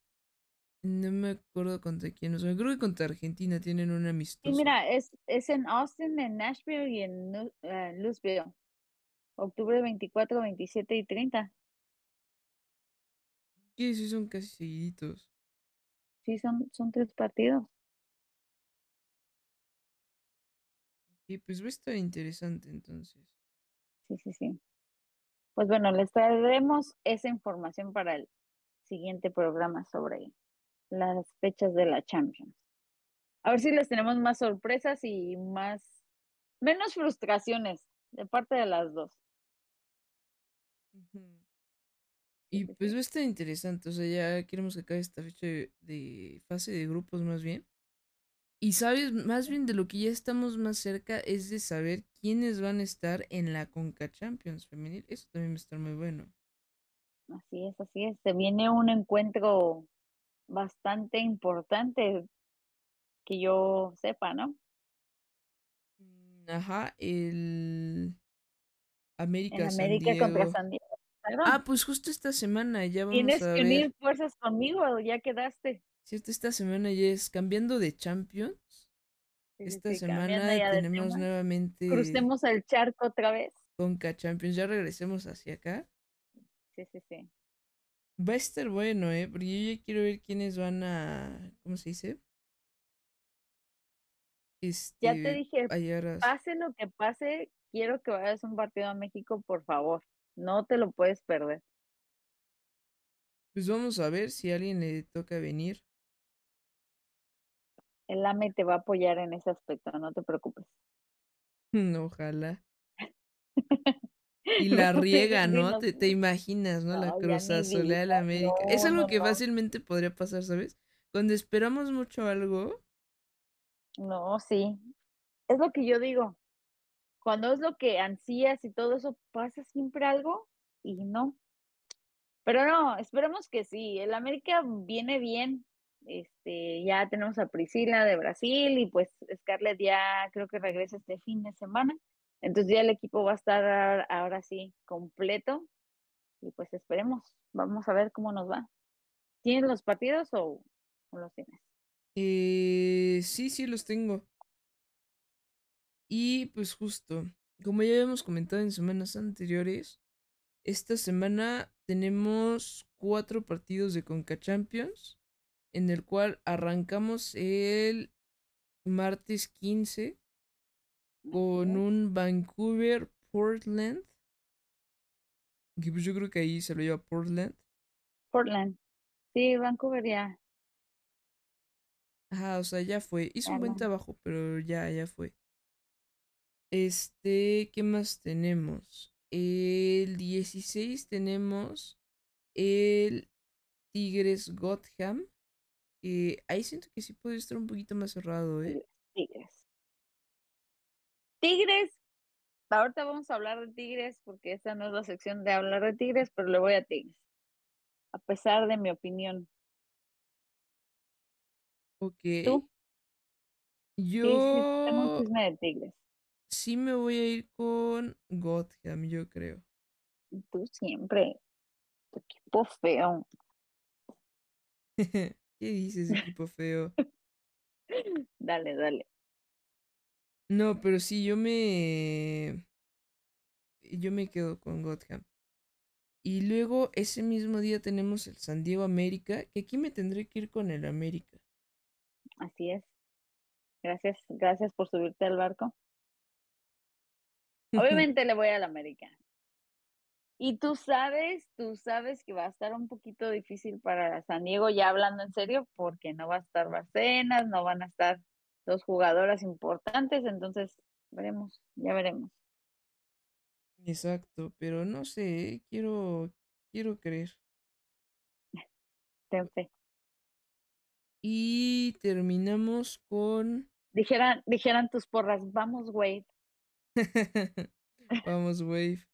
No me acuerdo contra quién. no creo que contra Argentina tienen una amistad. Sí, mira, es, en Austin, en Nashville y en eh, Louisville. Octubre 24, 27 y 30. Sí, sí, son casi seguiditos. Sí, son, son tres partidos. Y pues va interesante entonces. Sí, sí, sí. Pues bueno, les traeremos esa información para el siguiente programa sobre las fechas de la Champions. A ver si les tenemos más sorpresas y más menos frustraciones de parte de las dos. Y pues va estar interesante, o sea, ya queremos que acabe esta fecha de fase de grupos más bien y sabes, más bien de lo que ya estamos más cerca es de saber quiénes van a estar en la Conca Champions femenil. Eso también va a estar muy bueno. Así es, así es. Se viene un encuentro bastante importante que yo sepa, ¿no? Mm, ajá, el América, en América contra San Ah, pues justo esta semana ya vamos a ver. Tienes que unir fuerzas conmigo, ya quedaste. Cierto, esta semana ya es cambiando de Champions. esta semana tenemos nuevamente. Crucemos el charco otra vez. Conca Champions, ya regresemos hacia acá. Sí, sí, sí. Va a estar bueno, ¿eh? Porque yo ya quiero ver quiénes van a. ¿Cómo se dice? ya te este, dije, pase lo que pase, quiero que vayas un partido a México, por favor. No te lo puedes perder. Pues vamos a ver si a alguien le toca venir el AME te va a apoyar en ese aspecto, no te preocupes. Mm, ojalá. Y la riega, ¿no? Te, imaginas, ¿no? la Cruz Azul de la América. es algo que fácilmente podría pasar, ¿sabes? Cuando esperamos mucho algo. No, sí. Es lo que yo digo. Cuando es lo que ansías y todo eso, pasa siempre algo y no. Pero no, esperemos que sí. El América viene bien. Este, ya tenemos a Priscila de Brasil y pues Scarlett ya creo que regresa este fin de semana. Entonces ya el equipo va a estar ahora sí completo y pues esperemos, vamos a ver cómo nos va. ¿Tienes los partidos o, no los tienes? Eh, sí, sí, los tengo. Y pues justo, como ya habíamos comentado en semanas anteriores, esta semana tenemos cuatro partidos de Conca Champions en el cual arrancamos el martes 15 con un Vancouver Portland. Pues, yo creo que ahí se lo lleva Portland. Portland. Sí, Vancouver ya. Ajá, o sea, ya fue. Hizo un buen trabajo, pero ya, ya fue. Este, ¿qué más tenemos? El 16 tenemos el Tigres Gotham. Eh, ahí siento que sí puede estar un poquito más cerrado, ¿eh? Tigres. Tigres. Ahorita vamos a hablar de Tigres porque esta no es la sección de hablar de Tigres, pero le voy a Tigres. A pesar de mi opinión. Ok. ¿Tú? Yo. Sí, me voy a ir con Gotham, yo creo. Tú siempre. Tu equipo feo. ¿Qué dices, equipo feo? dale, dale. No, pero sí, yo me. Yo me quedo con Gotham. Y luego ese mismo día tenemos el San Diego América, que aquí me tendré que ir con el América. Así es. Gracias, gracias por subirte al barco. Obviamente le voy al América. Y tú sabes, tú sabes que va a estar un poquito difícil para San Diego, ya hablando en serio, porque no va a estar Barcenas, no van a estar dos jugadoras importantes, entonces veremos, ya veremos. Exacto, pero no sé, quiero, quiero creer. fe. Y terminamos con. Dijeran, dijeran tus porras, vamos, Wave. vamos, Wave.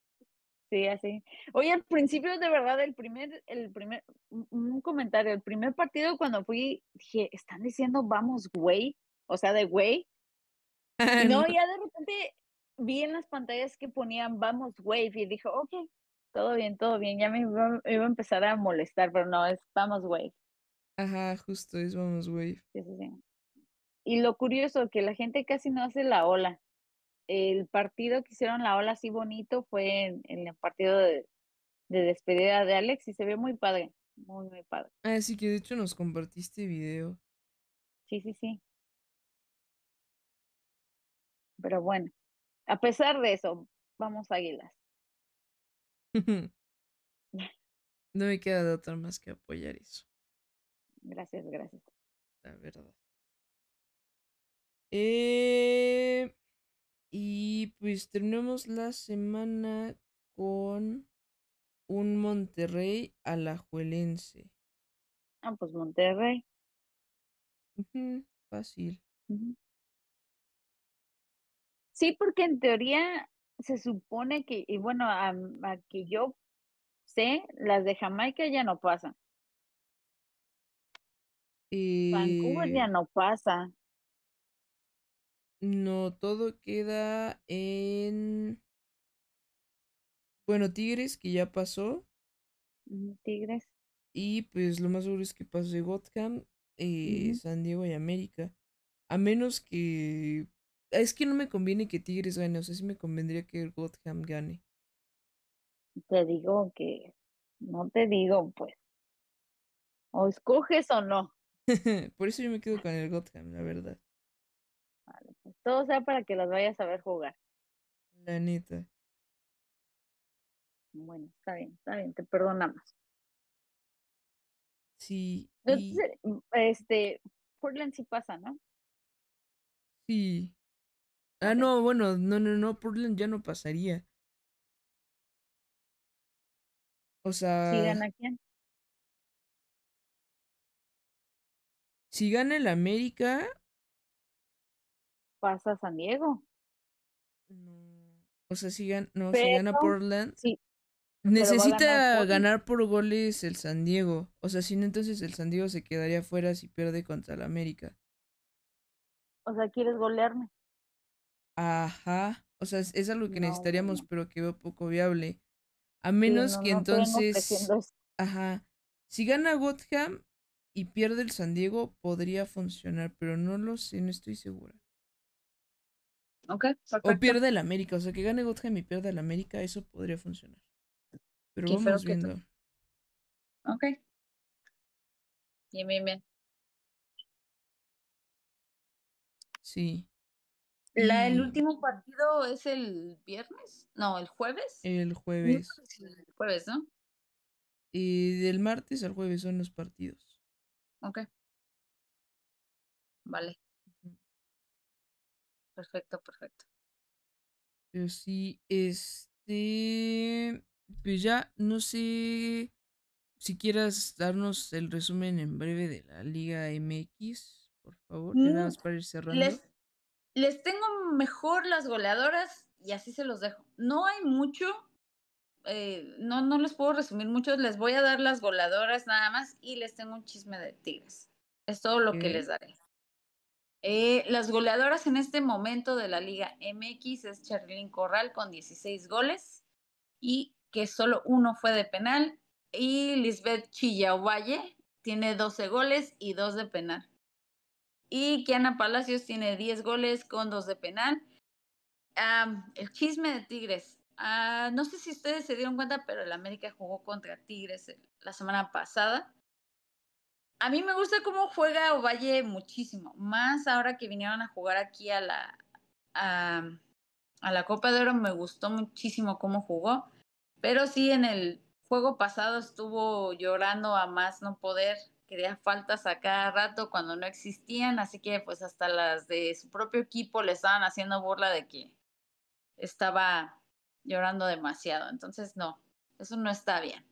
Sí, así. Oye, al principio, de verdad, el primer, el primer, un comentario, el primer partido cuando fui, dije, están diciendo vamos, güey, o sea, de güey. no, ya de repente vi en las pantallas que ponían vamos, wave, y dije, ok, todo bien, todo bien, ya me iba, a empezar a molestar, pero no, es vamos, wave. Ajá, justo, es vamos, wave. Y lo curioso, que la gente casi no hace la ola el partido que hicieron la ola así bonito fue en, el partido de, despedida de Alex y se ve muy padre, muy, muy padre. Ah, sí, que de hecho nos compartiste video. Sí, sí, sí. Pero bueno, a pesar de eso, vamos Águilas. no me queda de otra más que apoyar eso. Gracias, gracias. La verdad. Eh... Y pues terminamos la semana con un Monterrey a alajuelense. Ah, pues Monterrey. Fácil. Sí, porque en teoría se supone que, y bueno, a, que yo sé, las de Jamaica ya no pasan. Vancouver ya eh no pasa. No, todo queda en... Bueno, Tigres, que ya pasó. Tigres. Y pues lo más seguro es que pase Gotham, Y eh, San Diego y América. A menos que... Es que no me conviene que Tigres gane, o sea, sí me convendría que Gotham gane. Te digo que... No te digo, pues. O escoges o no. Por eso yo me quedo con el Gotham, la verdad. Todo sea para que las vayas a ver jugar. La Bueno, está bien, está bien, te perdonamos. Sí. Mm, este, Portland sí pasa, ¿no? Sí. Ah, no, bueno, no, no, no, Portland ya no pasaría. O sea. ¿Si gana quién? Si gana el América, pasa San Diego. O sea, si gana, no, gana Portland. Necesita ganar, por goles el San Diego. O sea, si no, entonces el San Diego se quedaría fuera si pierde contra el América. O sea, ¿quieres golearme? Ajá. O sea, es, algo que necesitaríamos, pero que veo poco viable. A menos que entonces. Ajá. Si gana Gotham y pierde el San Diego, podría funcionar, pero no lo sé, no estoy segura. O pierde el América, o sea, que gane Gotham y pierda el América, eso podría funcionar. Pero vamos viendo. Ok. Bien, bien, bien. Sí. La, ¿El último partido es el viernes? No, el jueves. El jueves. El jueves, ¿no? Y del martes al jueves son los partidos. Ok. Vale perfecto, perfecto. Pero eh, sí, este, pues ya no sé si quieras darnos el resumen en breve de la Liga MX, por favor, nada mm, más para ir cerrando. Les, tengo mejor las goleadoras y así se los dejo. No hay mucho, eh, no, no les puedo resumir mucho, les voy a dar las goleadoras nada más y les tengo un chisme de Tigres. Es todo lo que les daré. Eh, las goleadoras en este momento de la Liga MX es Charlene Corral con 16 goles y que solo uno fue de penal. Y Lisbeth Chillahualle tiene 12 goles y 2 de penal. Y Kiana Palacios tiene 10 goles con 2 de penal. el chisme de Tigres. Ah, no sé si ustedes se dieron cuenta, pero el América jugó contra Tigres eh, la semana pasada a mí me gusta cómo juega Ovalle muchísimo, más ahora que vinieron a jugar aquí a la, a, la Copa de Oro, me gustó muchísimo cómo jugó, pero sí en el juego pasado estuvo llorando a más no poder, quería faltas a cada rato cuando no existían, así que pues hasta las de su propio equipo le estaban haciendo burla de que estaba llorando demasiado, entonces no, eso no está bien.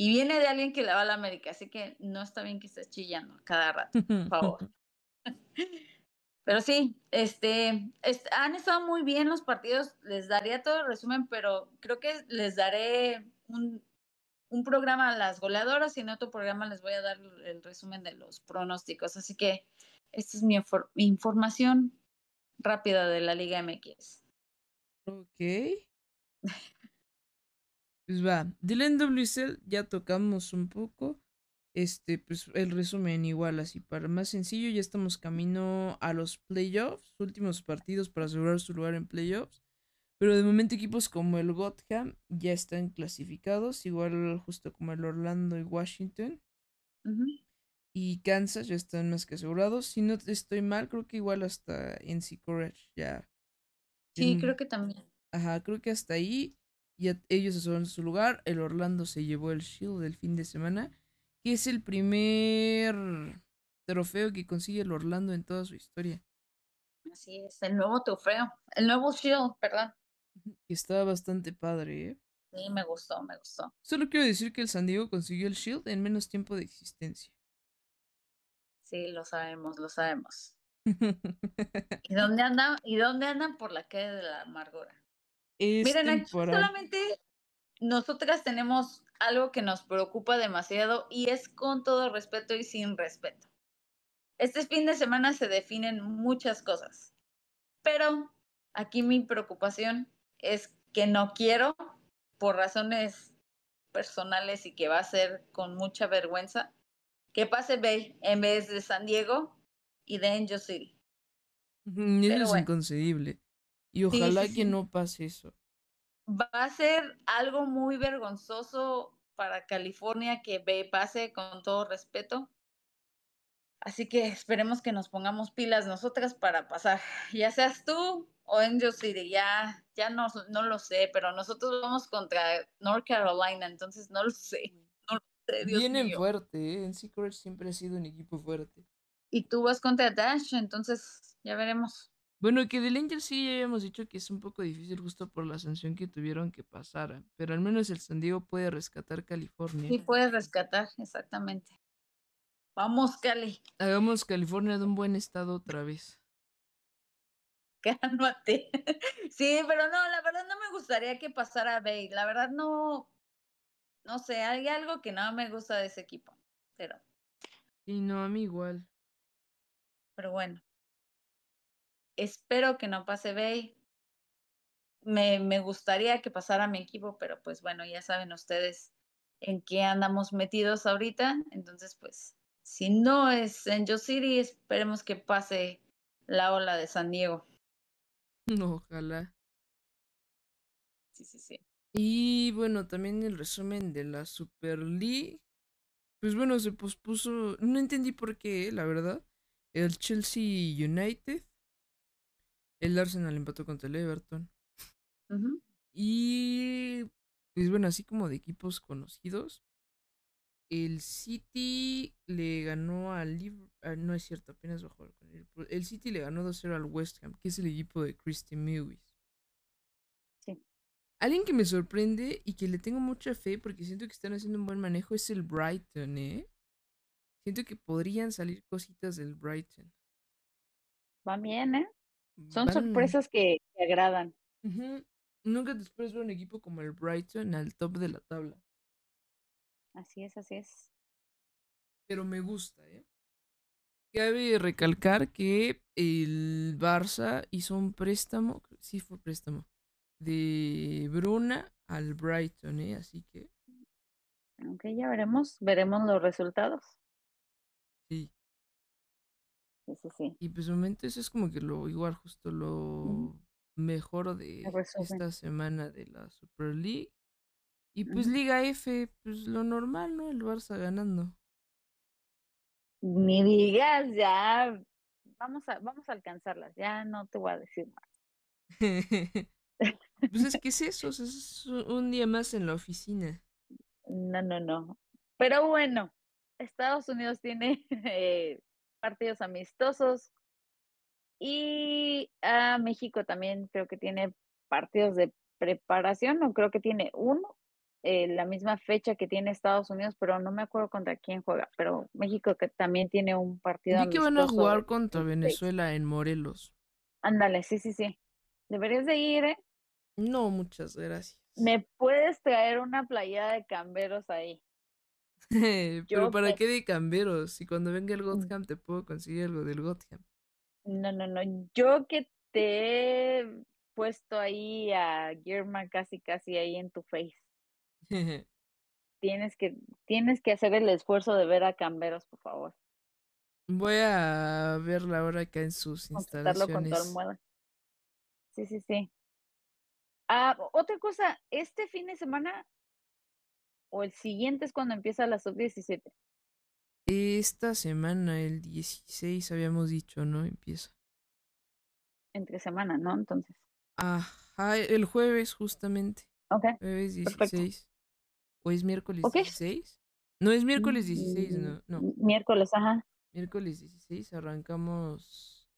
Y viene de alguien que le va a la América, así que no está bien que estés chillando cada rato, por favor. pero sí, este, han estado muy bien los partidos, les daría todo el resumen, pero creo que les daré un, un programa a las goleadoras y en otro programa les voy a dar el resumen de los pronósticos. Así que esta es mi, mi información rápida de la Liga MX. Ok. Pues va, del NWC ya tocamos un poco. Este, pues el resumen igual así, para más sencillo, ya estamos camino a los playoffs, últimos partidos para asegurar su lugar en playoffs. Pero de momento equipos como el Gotham ya están clasificados, igual justo como el Orlando y Washington. Y Kansas ya están más que asegurados. Si no estoy mal, creo que igual hasta NC Courage ya. Sí, creo que también. Ajá, creo que hasta ahí y ellos asumieron su lugar. El Orlando se llevó el Shield del fin de semana, que es el primer trofeo que consigue el Orlando en toda su historia. Así es, el nuevo trofeo, el nuevo Shield, perdón. Está bastante padre, ¿eh? Sí, me gustó, me gustó. Solo quiero decir que el San Diego consiguió el Shield en menos tiempo de existencia. Sí, lo sabemos, lo sabemos. ¿Y dónde andan? ¿Y dónde andan por la calle de la amargura? Miren, solamente nosotras tenemos algo que nos preocupa demasiado y es con todo respeto y sin respeto. Este fin de semana se definen muchas cosas, pero aquí mi preocupación es que no quiero, por razones personales y que va a ser con mucha vergüenza, que pase Bay en vez de San Diego y de Angel City. es inconcebible. Y ojalá que no pase eso. Va a ser algo muy vergonzoso para California que pase con todo respeto. Así que esperemos que nos pongamos pilas nosotras para pasar, ya seas tú o Angel City, ya, ya no, no lo sé, pero nosotros vamos contra North Carolina, entonces no lo sé. No Vienen fuerte, ¿eh? en Secret siempre ha sido un equipo fuerte. Y tú vas contra Dash, entonces ya veremos. Bueno, que del Angel sí ya habíamos dicho que es un poco difícil justo por la sanción que tuvieron que pasar, pero al menos el San Diego puede rescatar California. Sí, puede rescatar, exactamente. Vamos, Cali. Hagamos California de un buen estado otra vez. Cálmate. Sí, pero no, la verdad no me gustaría que pasara Bay. La verdad no, no sé, hay algo que no me gusta de ese equipo, pero. Y no, a mí igual. Pero bueno. Espero que no pase Bay. Me, me gustaría que pasara mi equipo, pero pues bueno, ya saben ustedes en qué andamos metidos ahorita. Entonces, pues, si no es en Yo City, esperemos que pase la ola de San Diego. Ojalá. Sí, sí, sí. Y bueno, también el resumen de la Super League. Pues bueno, se pospuso. No entendí por qué, la verdad. El Chelsea United el Arsenal empató contra el Everton. Y pues bueno, así como de equipos conocidos. El City le ganó al ah, no es cierto, apenas bajó con el El City le ganó 2-0 al West Ham, que es el equipo de Christy Mewis. Sí. Alguien que me sorprende y que le tengo mucha fe porque siento que están haciendo un buen manejo es el Brighton, ¿eh? Siento que podrían salir cositas del Brighton. Va bien, ¿eh? Son sorpresas que te agradan. Nunca después veo un equipo como el Brighton al top de la tabla. Así es, así es. Pero me gusta, ¿eh? Cabe recalcar que el Barça hizo un préstamo, sí fue préstamo, de Bruna al Brighton, ¿eh? Así que. Ok, ya veremos, veremos los resultados. Sí sí, sí, Y pues momento eso es como que lo igual justo lo mejor de esta semana de la Super League. Y pues Liga F, pues lo normal, ¿no? El Barça ganando. Ni digas, ya vamos a, vamos a alcanzarlas, ya no te voy a decir más. pues es que es eso, es un día más en la oficina. No, no, no. Pero bueno, Estados Unidos tiene eh, partidos amistosos y a ah, México también creo que tiene partidos de preparación, no creo que tiene uno, eh, la misma fecha que tiene Estados Unidos, pero no me acuerdo contra quién juega, pero México que también tiene un partido. Y que van a jugar contra Venezuela en Morelos. Ándale, sí, sí, sí. Deberías de ir, ¿eh? No, muchas gracias. ¿Me puedes traer una playada de camberos ahí? Pero ¿para qué de camberos? Si cuando venga el mm. Gotham te puedo conseguir algo del Gotham. No, no, no. Yo que te he puesto ahí a Germa casi, casi ahí en tu face. tienes, que, tienes que hacer el esfuerzo de ver a camberos, por favor. Voy a verla ahora acá en sus instalaciones. con Sí, sí, sí. Ah, otra cosa, este fin de semana o el siguiente es cuando empieza la sub-17. Esta semana, el 16, habíamos dicho, ¿no? Empieza. Entre semana, ¿no? Entonces. Ajá, el jueves justamente. Ok. Jueves 16. ¿O es miércoles 16? No, es miércoles 16, mm, ¿no? no. Miércoles, ajá. Miércoles 16 arrancamos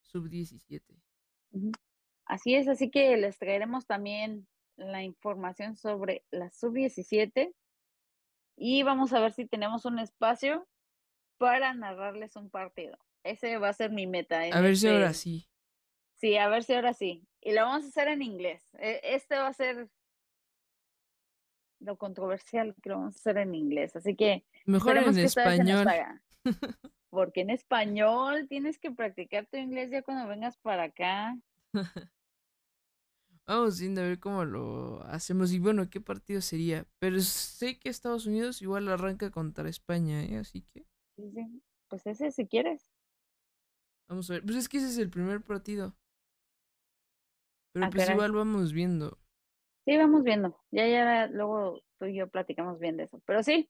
sub 17. Así es, así que les traeremos también la información sobre la sub-17 y vamos a ver si tenemos un espacio para narrarles un partido. Ese va a ser mi meta. A ver si ahora este sí. Sí, a ver si ahora sí. Y lo vamos a hacer en inglés. E, este va a ser lo controversial que lo vamos a hacer en inglés. Así que... Mejor en español. Porque en español tienes que practicar tu inglés ya cuando vengas para acá. Vamos viendo a ver cómo lo hacemos y bueno, qué partido sería. Pero sé que Estados Unidos igual arranca contra España, ¿eh? Así que... Sí, sí. Pues ese si quieres. Vamos a ver. Pues es que ese es el primer partido. Pero ah, pues igual vamos viendo. Sí, vamos viendo. Ya, ya, luego tú y yo platicamos bien de eso. Pero sí,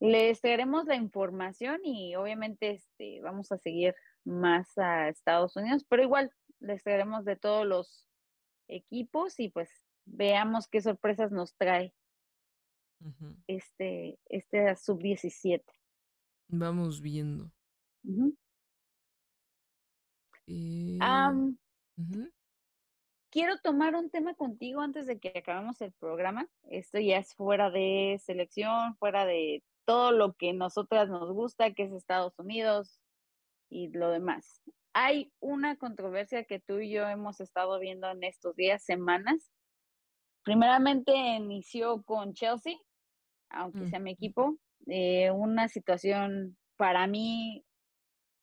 les traeremos la información y obviamente este, vamos a seguir más a Estados Unidos, pero igual les traeremos de todos los equipos y pues veamos qué sorpresas nos trae este, este sub-17. Vamos viendo. Eh, quiero tomar un tema contigo antes de que acabemos el programa. Esto ya es fuera de selección, fuera de todo lo que nosotras nos gusta, que es Estados Unidos y lo demás hay una controversia que tú y yo hemos estado viendo en estos días, semanas. Primeramente inició con Chelsea, aunque sea mi equipo, eh, una situación para mí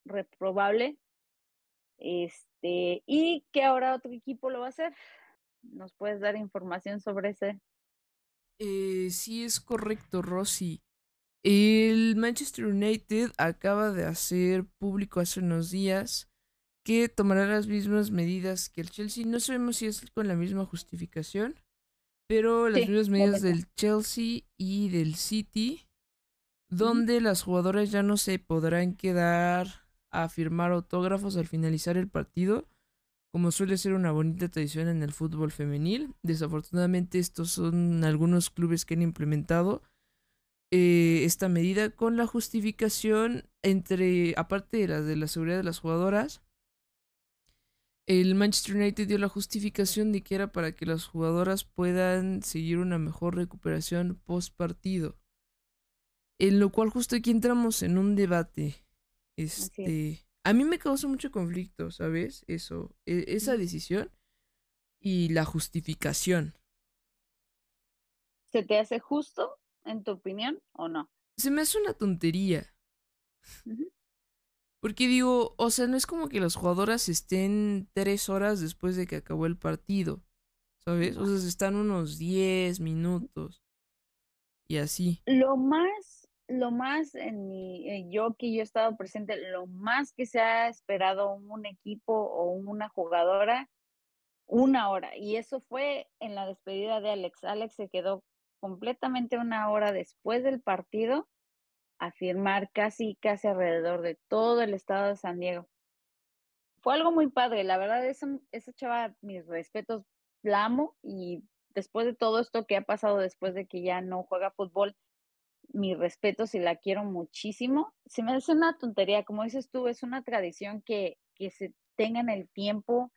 reprobable. Este, y que ahora otro equipo lo va a hacer. ¿Nos puedes dar información sobre ese? Eh, sí, es correcto, Rosy. El Manchester United acaba de hacer público hace unos días que tomará las mismas medidas que el Chelsea. No sabemos si es con la misma justificación, pero las mismas medidas del Chelsea y del City, donde las jugadoras ya no se podrán quedar a firmar autógrafos al finalizar el partido, como suele ser una bonita tradición en el fútbol femenil. Desafortunadamente estos son algunos clubes que han implementado eh, esta medida con la justificación entre, aparte de las de la seguridad de las jugadoras, el Manchester United dio la justificación de que era para que las jugadoras puedan seguir una mejor recuperación post partido. En lo cual justo aquí entramos en un debate. Este, a mí me causa mucho conflicto, ¿sabes? Eso, e, esa decisión y la justificación. ¿Se te hace justo, en tu opinión, o no? Se me hace una tontería. Porque digo, o sea, no es como que las jugadoras estén tres horas después de que acabó el partido, ¿sabes? O sea, están unos diez minutos y así. Lo más, lo más, en mi, yo que yo he estado presente, lo más que se ha esperado un equipo o una jugadora, una hora. Y eso fue en la despedida de Alex. Alex se quedó completamente una hora después del partido a firmar casi, casi alrededor de todo el estado de San Diego. Fue algo muy padre, la verdad, esa, esa chava, mis respetos, la y después de todo esto que ha pasado, después de que ya no juega fútbol, mis respetos y la quiero muchísimo. Se me hace una tontería, como dices tú, es una tradición que, que se tenga el tiempo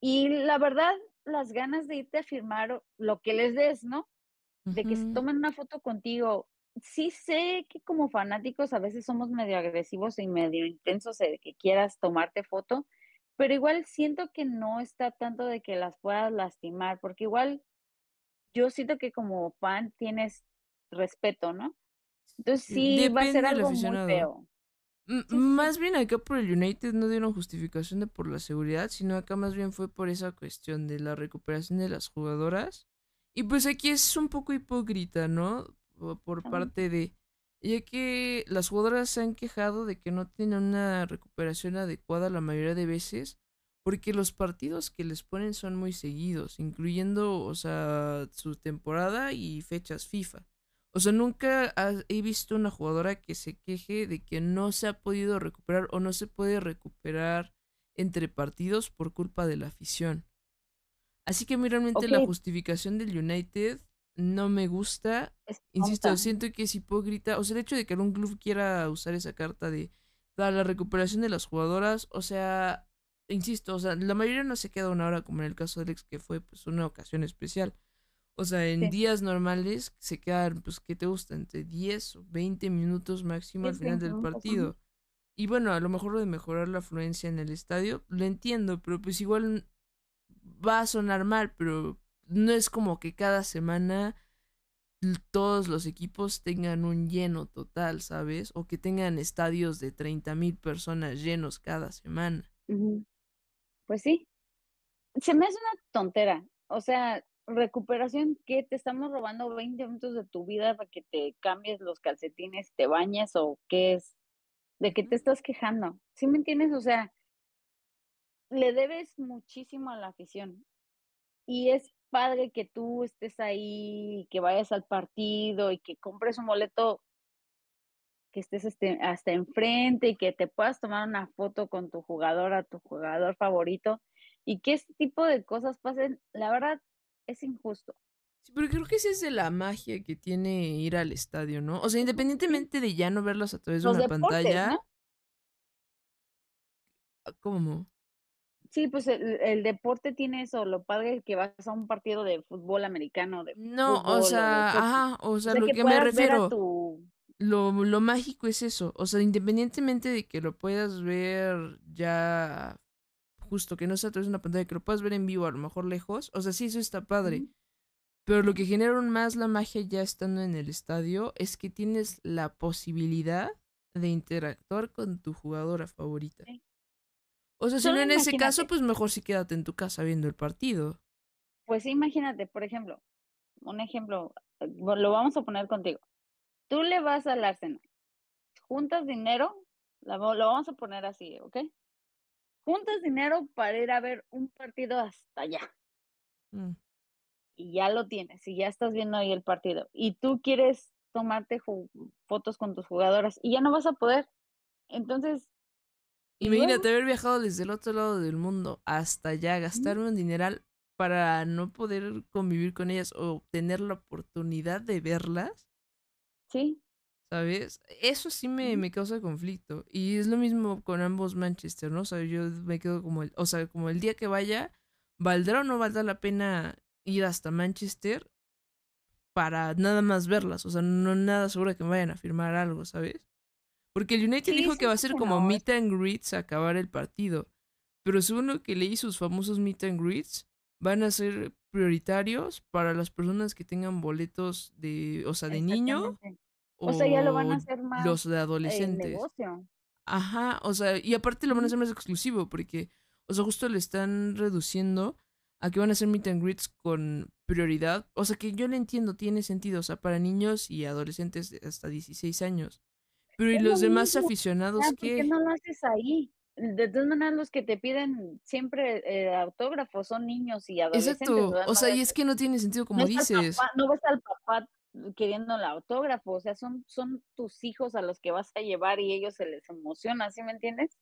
y la verdad, las ganas de irte a firmar lo que les des, ¿no? De que se tomen una foto contigo, sí sé que como fanáticos a veces somos medio agresivos y medio intensos de que quieras tomarte foto, pero igual siento que no está tanto de que las puedas lastimar, porque igual yo siento que como fan tienes respeto, ¿no? Entonces sí va a ser algo Más bien acá por el United no dieron justificación de por la seguridad, sino acá más bien fue por esa cuestión de la recuperación de las jugadoras. Y pues aquí es un poco hipócrita, ¿no? por parte de... Ya que las jugadoras se han quejado de que no tienen una recuperación adecuada la mayoría de veces, porque los partidos que les ponen son muy seguidos, incluyendo, o sea, su temporada y fechas FIFA. O sea, nunca he visto una jugadora que se queje de que no se ha podido recuperar o no se puede recuperar entre partidos por culpa de la afición. Así que realmente la justificación del United no me gusta. Insisto, siento que es hipócrita. O sea, el hecho de que algún club quiera usar esa carta de para la recuperación de las jugadoras, o sea, insisto, o sea, la mayoría no se queda una hora como en el caso de Alex, que fue pues una ocasión especial. O sea, en días normales se quedan, pues, ¿qué te gusta? Entre 10 o 20 minutos máximo al final del partido. Y bueno, a lo mejor lo de mejorar la afluencia en el estadio, lo entiendo, pero pues igual va a sonar mal, pero no es como que cada semana todos los equipos tengan un lleno total, ¿sabes? O que tengan estadios de 30 mil personas llenos cada semana. Pues sí. Se me hace una tontera. O sea, recuperación que te estamos robando 20 minutos de tu vida para que te cambies los calcetines, te bañes o qué es. ¿De qué te estás quejando? ¿Sí me entiendes? O sea, le debes muchísimo a la afición. Y es padre que tú estés ahí, que vayas al partido y que compres un boleto que estés este, hasta enfrente y que te puedas tomar una foto con tu jugador, a tu jugador favorito, y que este tipo de cosas pasen, la verdad es injusto. Sí, pero creo que esa es de la magia que tiene ir al estadio, ¿no? O sea, independientemente de ya no verlos a través de una pantalla. ¿Cómo? Sí, pues el, deporte tiene eso, lo padre que vas a un partido de fútbol americano. De no, o sea, ajá, o sea, lo que, me refiero. Lo, lo mágico es eso, o sea, independientemente de que lo puedas ver ya justo, que no sea a través de una pantalla, que lo puedas ver en vivo, a lo mejor lejos, o sea, sí, eso está padre. Pero lo que genera más la magia ya estando en el estadio es que tienes la posibilidad de interactuar con tu jugadora favorita. O sea, si no en ese caso, pues mejor sí quédate en tu casa viendo el partido. Pues imagínate, por ejemplo, un ejemplo, eh, lo vamos a poner contigo. Tú le vas al Arsenal, juntas dinero, lo vamos a poner así, ¿ok? Juntas dinero para ir a ver un partido hasta allá. Mm. Y ya lo tienes, y ya estás viendo ahí el partido. Y tú quieres tomarte fotos con tus jugadoras y ya no vas a poder. Entonces, Imagínate haber viajado desde el otro lado del mundo hasta allá, gastarme un dineral para no poder convivir con ellas o tener la oportunidad de verlas. Sí. ¿Sabes? Eso sí me, me causa conflicto. Y es lo mismo con ambos Manchester, ¿no? O sea, yo me quedo como el, o sea, como el día que vaya, ¿valdrá o no valdrá la pena ir hasta Manchester para nada más verlas? O sea, no nada seguro que me vayan a firmar algo, ¿sabes? Porque el United dijo que va a ser como meet and greets a acabar el partido. Pero según lo que leí, sus famosos meet and greets van a ser prioritarios para las personas que tengan boletos de, o sea, de niño. O, sea, ya lo van a hacer más. Los de adolescentes. Ajá, o sea, y aparte lo van a hacer más exclusivo porque, o sea, justo le están reduciendo a que van a hacer meet and greets con prioridad. O sea, que yo le entiendo, tiene sentido, o sea, para niños y adolescentes de hasta 16 años. Pero ¿y los demás aficionados qué? ¿Por qué no lo haces ahí? De todas maneras, los que te piden siempre eh, autógrafos son niños y adolescentes. Exacto. O sea, y es que no tiene sentido como dices. no vas al papá queriendo el autógrafo, o sea, son, son tus hijos a los que vas a llevar y ellos se les emociona, ¿sí me entiendes?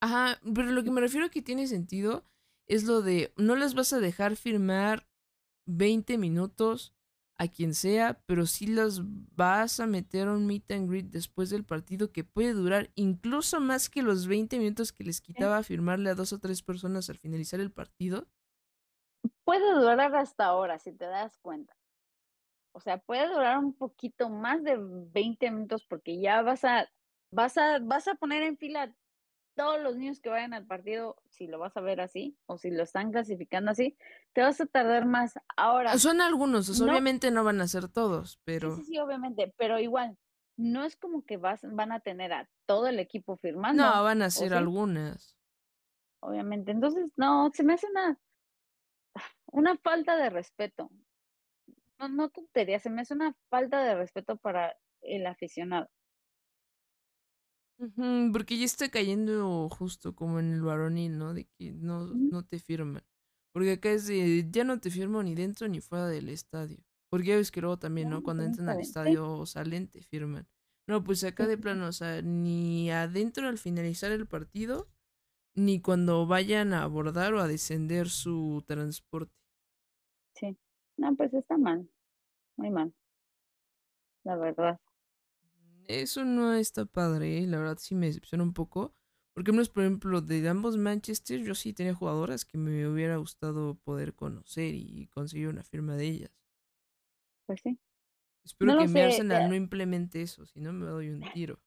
Ajá, pero lo que me refiero a que tiene sentido es lo de no les vas a dejar firmar 20 minutos a quien sea, pero si los vas a meter a un meet and greet después del partido que puede durar incluso más que los 20 minutos que les eh. quitaba firmarle a dos o tres personas al finalizar el partido. Puede durar hasta ahora, si te das cuenta. O sea, puede durar un poquito más de 20 minutos porque ya vas a, vas a, vas a poner en fila todos los niños que vayan al partido, si lo vas a ver así o si lo están clasificando así, te vas a tardar más. Ahora. Son algunos, obviamente no van a ser todos, pero. Sí, sí, obviamente, pero igual, no es como que vas, van a tener a todo el equipo firmando. No, van a ser algunas. Obviamente, entonces, no, se me hace una, una falta de respeto. No, no tontería, se me hace una falta de respeto para el aficionado. Porque ya está cayendo justo como en el varonil, ¿no? De que no, no te firman. Porque acá es de, ya no te firmo ni dentro ni fuera del estadio. Porque ya ves que luego también, ah, ¿no? Cuando entran al estadio o salen, te firman. No, pues acá de plano, o sea, ni adentro al finalizar el partido, ni cuando vayan a abordar o a descender su transporte. Sí. No, pues está mal, muy mal, la verdad. Eso no está padre, la verdad sí me decepciona un poco. Porque, por ejemplo, de ambos Manchester, yo sí tenía jugadoras que me hubiera gustado poder conocer y conseguir una firma de ellas. Pues sí. Espero que mi Arsenal eh no implemente eso, si no me doy un eh tiro.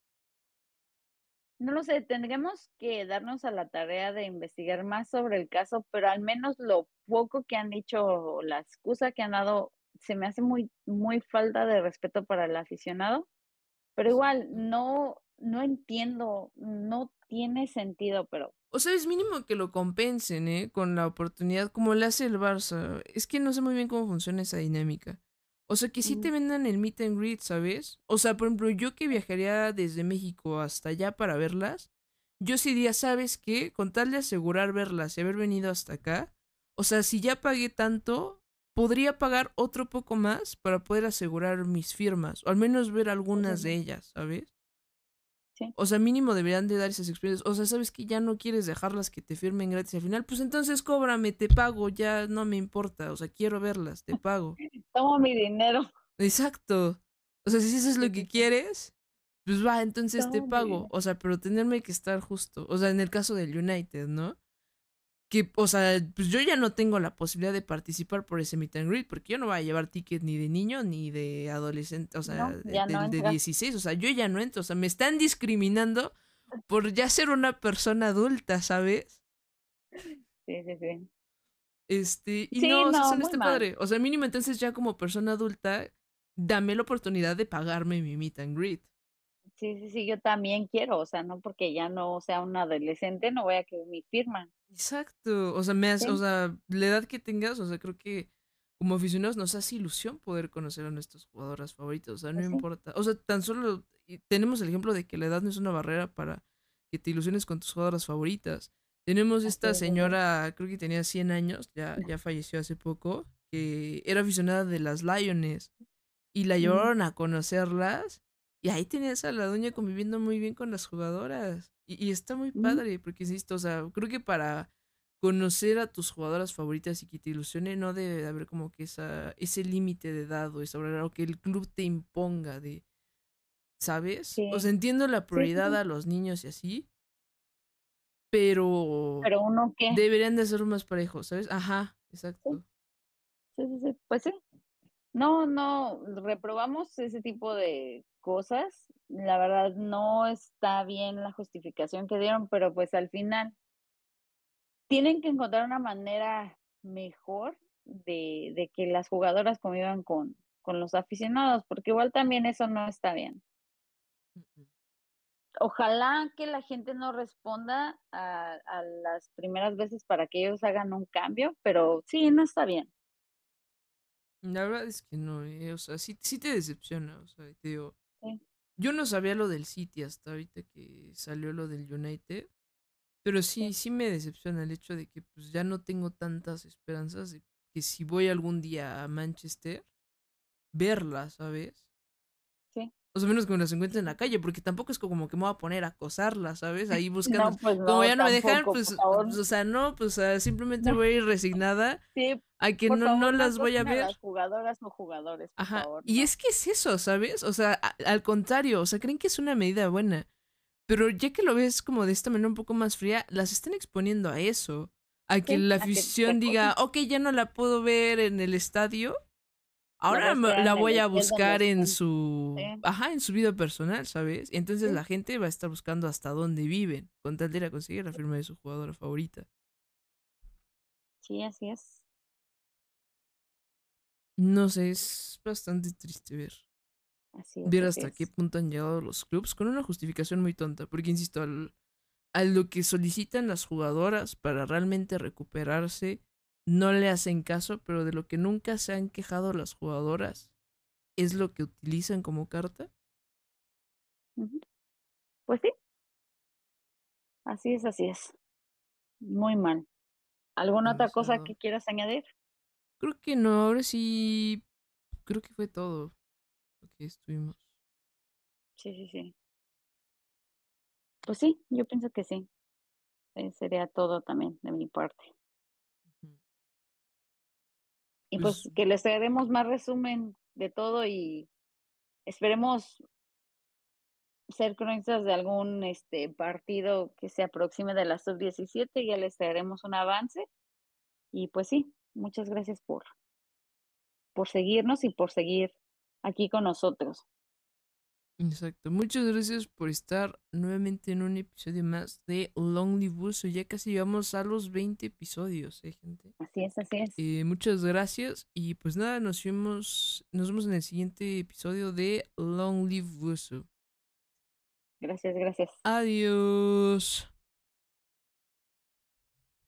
No lo sé, tendremos que darnos a la tarea de investigar más sobre el caso, pero al menos lo poco que han dicho, la excusa que han dado, se me hace muy, muy falta de respeto para el aficionado pero igual, no, no entiendo, no tiene sentido, pero... O sea, es mínimo que lo compensen, ¿eh? Con la oportunidad, como le hace el Barça. Es que no sé muy bien cómo funciona esa dinámica. O sea, que si te mm. vendan el meet and greet, ¿sabes? O sea, por ejemplo, yo que viajaría desde México hasta allá para verlas, yo sí diría, ¿sabes qué? Con tal de asegurar verlas y haber venido hasta acá, o sea, si ya pagué tanto, podría pagar otro poco más para poder asegurar mis firmas, o al menos ver algunas de ellas, ¿sabes? O sea, mínimo deberían de dar esas experiencias. O sea, sabes que ya no quieres dejarlas que te firmen gratis al final. Pues entonces cóbrame, te pago, ya no me importa. O sea, quiero verlas, te pago. Tomo mi dinero. Exacto. O sea, si eso es lo que quieres, pues va, entonces te pago. O sea, pero tenerme que estar justo. O sea, en el caso del United, ¿no? que, o sea, pues yo ya no tengo la posibilidad de participar por ese meet and greet, porque yo no voy a llevar ticket ni de niño ni de adolescente, o sea, de, 16, o sea, yo ya no entro, o sea, me están discriminando por ya ser una persona adulta, ¿sabes? Sí, sí, sí. Este, y no, o sea, no, padre, o sea, mínimo entonces ya como persona adulta, dame la oportunidad de pagarme mi meet and greet. Sí, sí, sí, yo también quiero, o sea, no porque ya no sea un adolescente, no voy a querer mi firma. Exacto, o sea, me o sea, la edad que tengas, o sea, creo que como aficionados nos hace ilusión poder conocer a nuestros jugadoras favoritos, o sea, no pues importa, o sea, tan solo tenemos el ejemplo de que la edad no es una barrera para que te ilusiones con tus jugadoras favoritas. Tenemos esta señora, creo que tenía 100 años, ya, ya falleció hace poco, que era aficionada de las Lions y la llevaron a conocerlas y ahí tenías a la doña conviviendo muy bien con las jugadoras. Y, está muy padre, porque insisto, o sea, creo que para conocer a tus jugadoras favoritas y que te ilusione, no debe de haber como que esa, ese límite de edad o, esa, o que el club te imponga de, ¿sabes? O sea, entiendo la prioridad a los niños y así, pero... Pero uno que... Deberían de ser más parejos, ¿sabes? Ajá, exacto. Sí, sí, sí, pues no, no, reprobamos ese tipo de cosas. La verdad no está bien la justificación que dieron, pero pues al final tienen que encontrar una manera mejor de, de que las jugadoras convivan con, con los aficionados, porque igual también eso no está bien. Ojalá que la gente no responda a, a las primeras veces para que ellos hagan un cambio, pero sí, no está bien. La verdad es que no, eh, o sea, sí, te decepciona, o sea, te digo, yo no sabía lo del City hasta ahorita que salió lo del United, pero sí, sí, sí me decepciona el hecho de que pues ya no tengo tantas esperanzas de que si voy algún día a Manchester, verla, ¿sabes? O sea, menos que me las encuentre en la calle, porque tampoco es como que me voy a poner a acosarlas, ¿sabes? Ahí buscando. Pues como ya no me dejan, pues, o sea, no, pues simplemente voy a ir resignada a que no, no las voy a ver. jugadoras o jugadores, y es que es eso, ¿sabes? O sea, al contrario, o sea, creen que es una medida buena. Pero ya que lo ves como de esta manera un poco más fría, las están exponiendo a eso. A que la afición diga, ok, ya no la puedo ver en el estadio, Ahora la, voy a buscar en su, ajá, en su vida personal, ¿sabes? Entonces la gente va a estar buscando hasta dónde viven con tal de la consigue conseguir la firma de su jugadora favorita. Sí, así es. No sé, es bastante triste ver. ver hasta qué punto han llegado los clubs con una justificación muy tonta, porque insisto, al, a lo que solicitan las jugadoras para realmente recuperarse no le hacen caso, pero de lo que nunca se han quejado las jugadoras es lo que utilizan como carta. Pues sí. Así es, así es. Muy mal. ¿Alguna otra cosa que quieras añadir? Creo que no, ahora sí. Creo que fue todo lo que estuvimos. Sí, sí, sí. Pues sí, yo pienso que sí. Eh, sería todo también de mi parte. Y pues, pues, que les traeremos más resumen de todo y esperemos ser cronistas de algún este partido que se aproxime de la sub-17, ya les traeremos un avance. Y pues sí, muchas gracias por, por seguirnos y por seguir aquí con nosotros. Exacto. Muchas gracias por estar nuevamente en un episodio más de Lonely Busu, Ya casi llegamos a los 20 episodios, ¿eh, gente? Así es, así es. Eh, muchas gracias. Y pues nada, nos vemos, nos vemos en el siguiente episodio de Lonely Busu Gracias, gracias. Adiós.